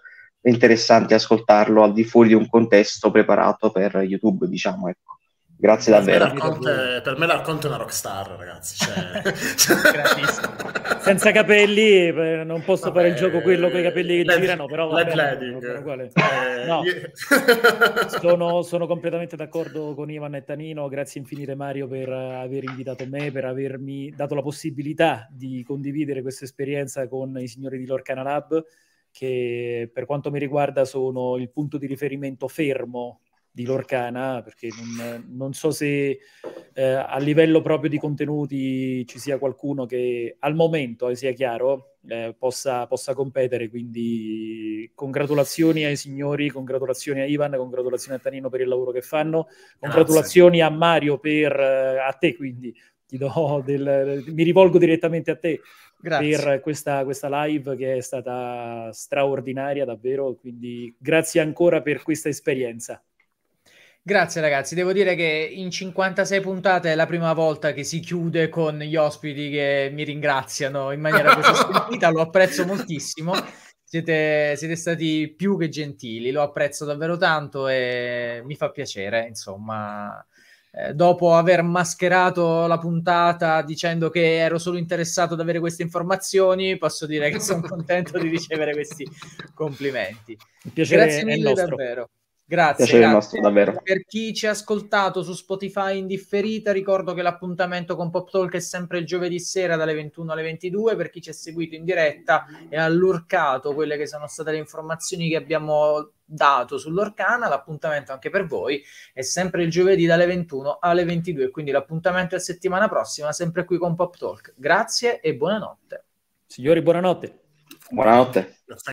è interessante ascoltarlo al di fuori di un contesto preparato per YouTube, diciamo, ecco. Grazie davvero. Per me l'Arconte è una rockstar, ragazzi. Cioè... [LAUGHS] Senza capelli, eh, non posso vabbè, fare il gioco quello con i capelli che led, girano, però vabbè, eh, led eh, no. [LAUGHS] sono, sono, completamente d'accordo con Ivan e Tanino. Grazie infinite Mario per aver invitato me, per avermi dato la possibilità di condividere questa esperienza con i signori di Lorcana Lab che per quanto mi riguarda sono il punto di riferimento fermo di Lorcana, perché non, non so se eh, a livello proprio di contenuti ci sia qualcuno che al momento, eh, sia chiaro, eh, possa, possa, competere. Quindi congratulazioni ai signori, congratulazioni a Ivan, congratulazioni a Tanino per il lavoro che fanno, congratulazioni Grazie. a Mario per, eh, a te quindi, ti del, mi rivolgo direttamente a te grazie. per questa, questa, live che è stata straordinaria davvero, quindi grazie ancora per questa esperienza. Grazie ragazzi, devo dire che in 56 puntate è la prima volta che si chiude con gli ospiti che mi ringraziano in maniera così [LAUGHS] sentita, lo apprezzo moltissimo. Siete, siete, stati più che gentili, lo apprezzo davvero tanto e mi fa piacere, insomma, eh, dopo aver mascherato la puntata dicendo che ero solo interessato ad avere queste informazioni, posso dire che sono contento di ricevere questi complimenti. piacere Grazie mille davvero. Grazie, grazie. Nostro, per chi ci ha ascoltato su Spotify in differita, ricordo che l'appuntamento con Pop Talk è sempre il giovedì sera dalle 21 alle 22, per chi ci ha seguito in diretta e ha lurcato quelle che sono state le informazioni che abbiamo dato sull'Orcana, l'appuntamento anche per voi è sempre il giovedì dalle 21 alle 22, quindi l'appuntamento è settimana prossima, sempre qui con Pop Talk. Grazie e buonanotte. Signori, buonanotte. Buonanotte.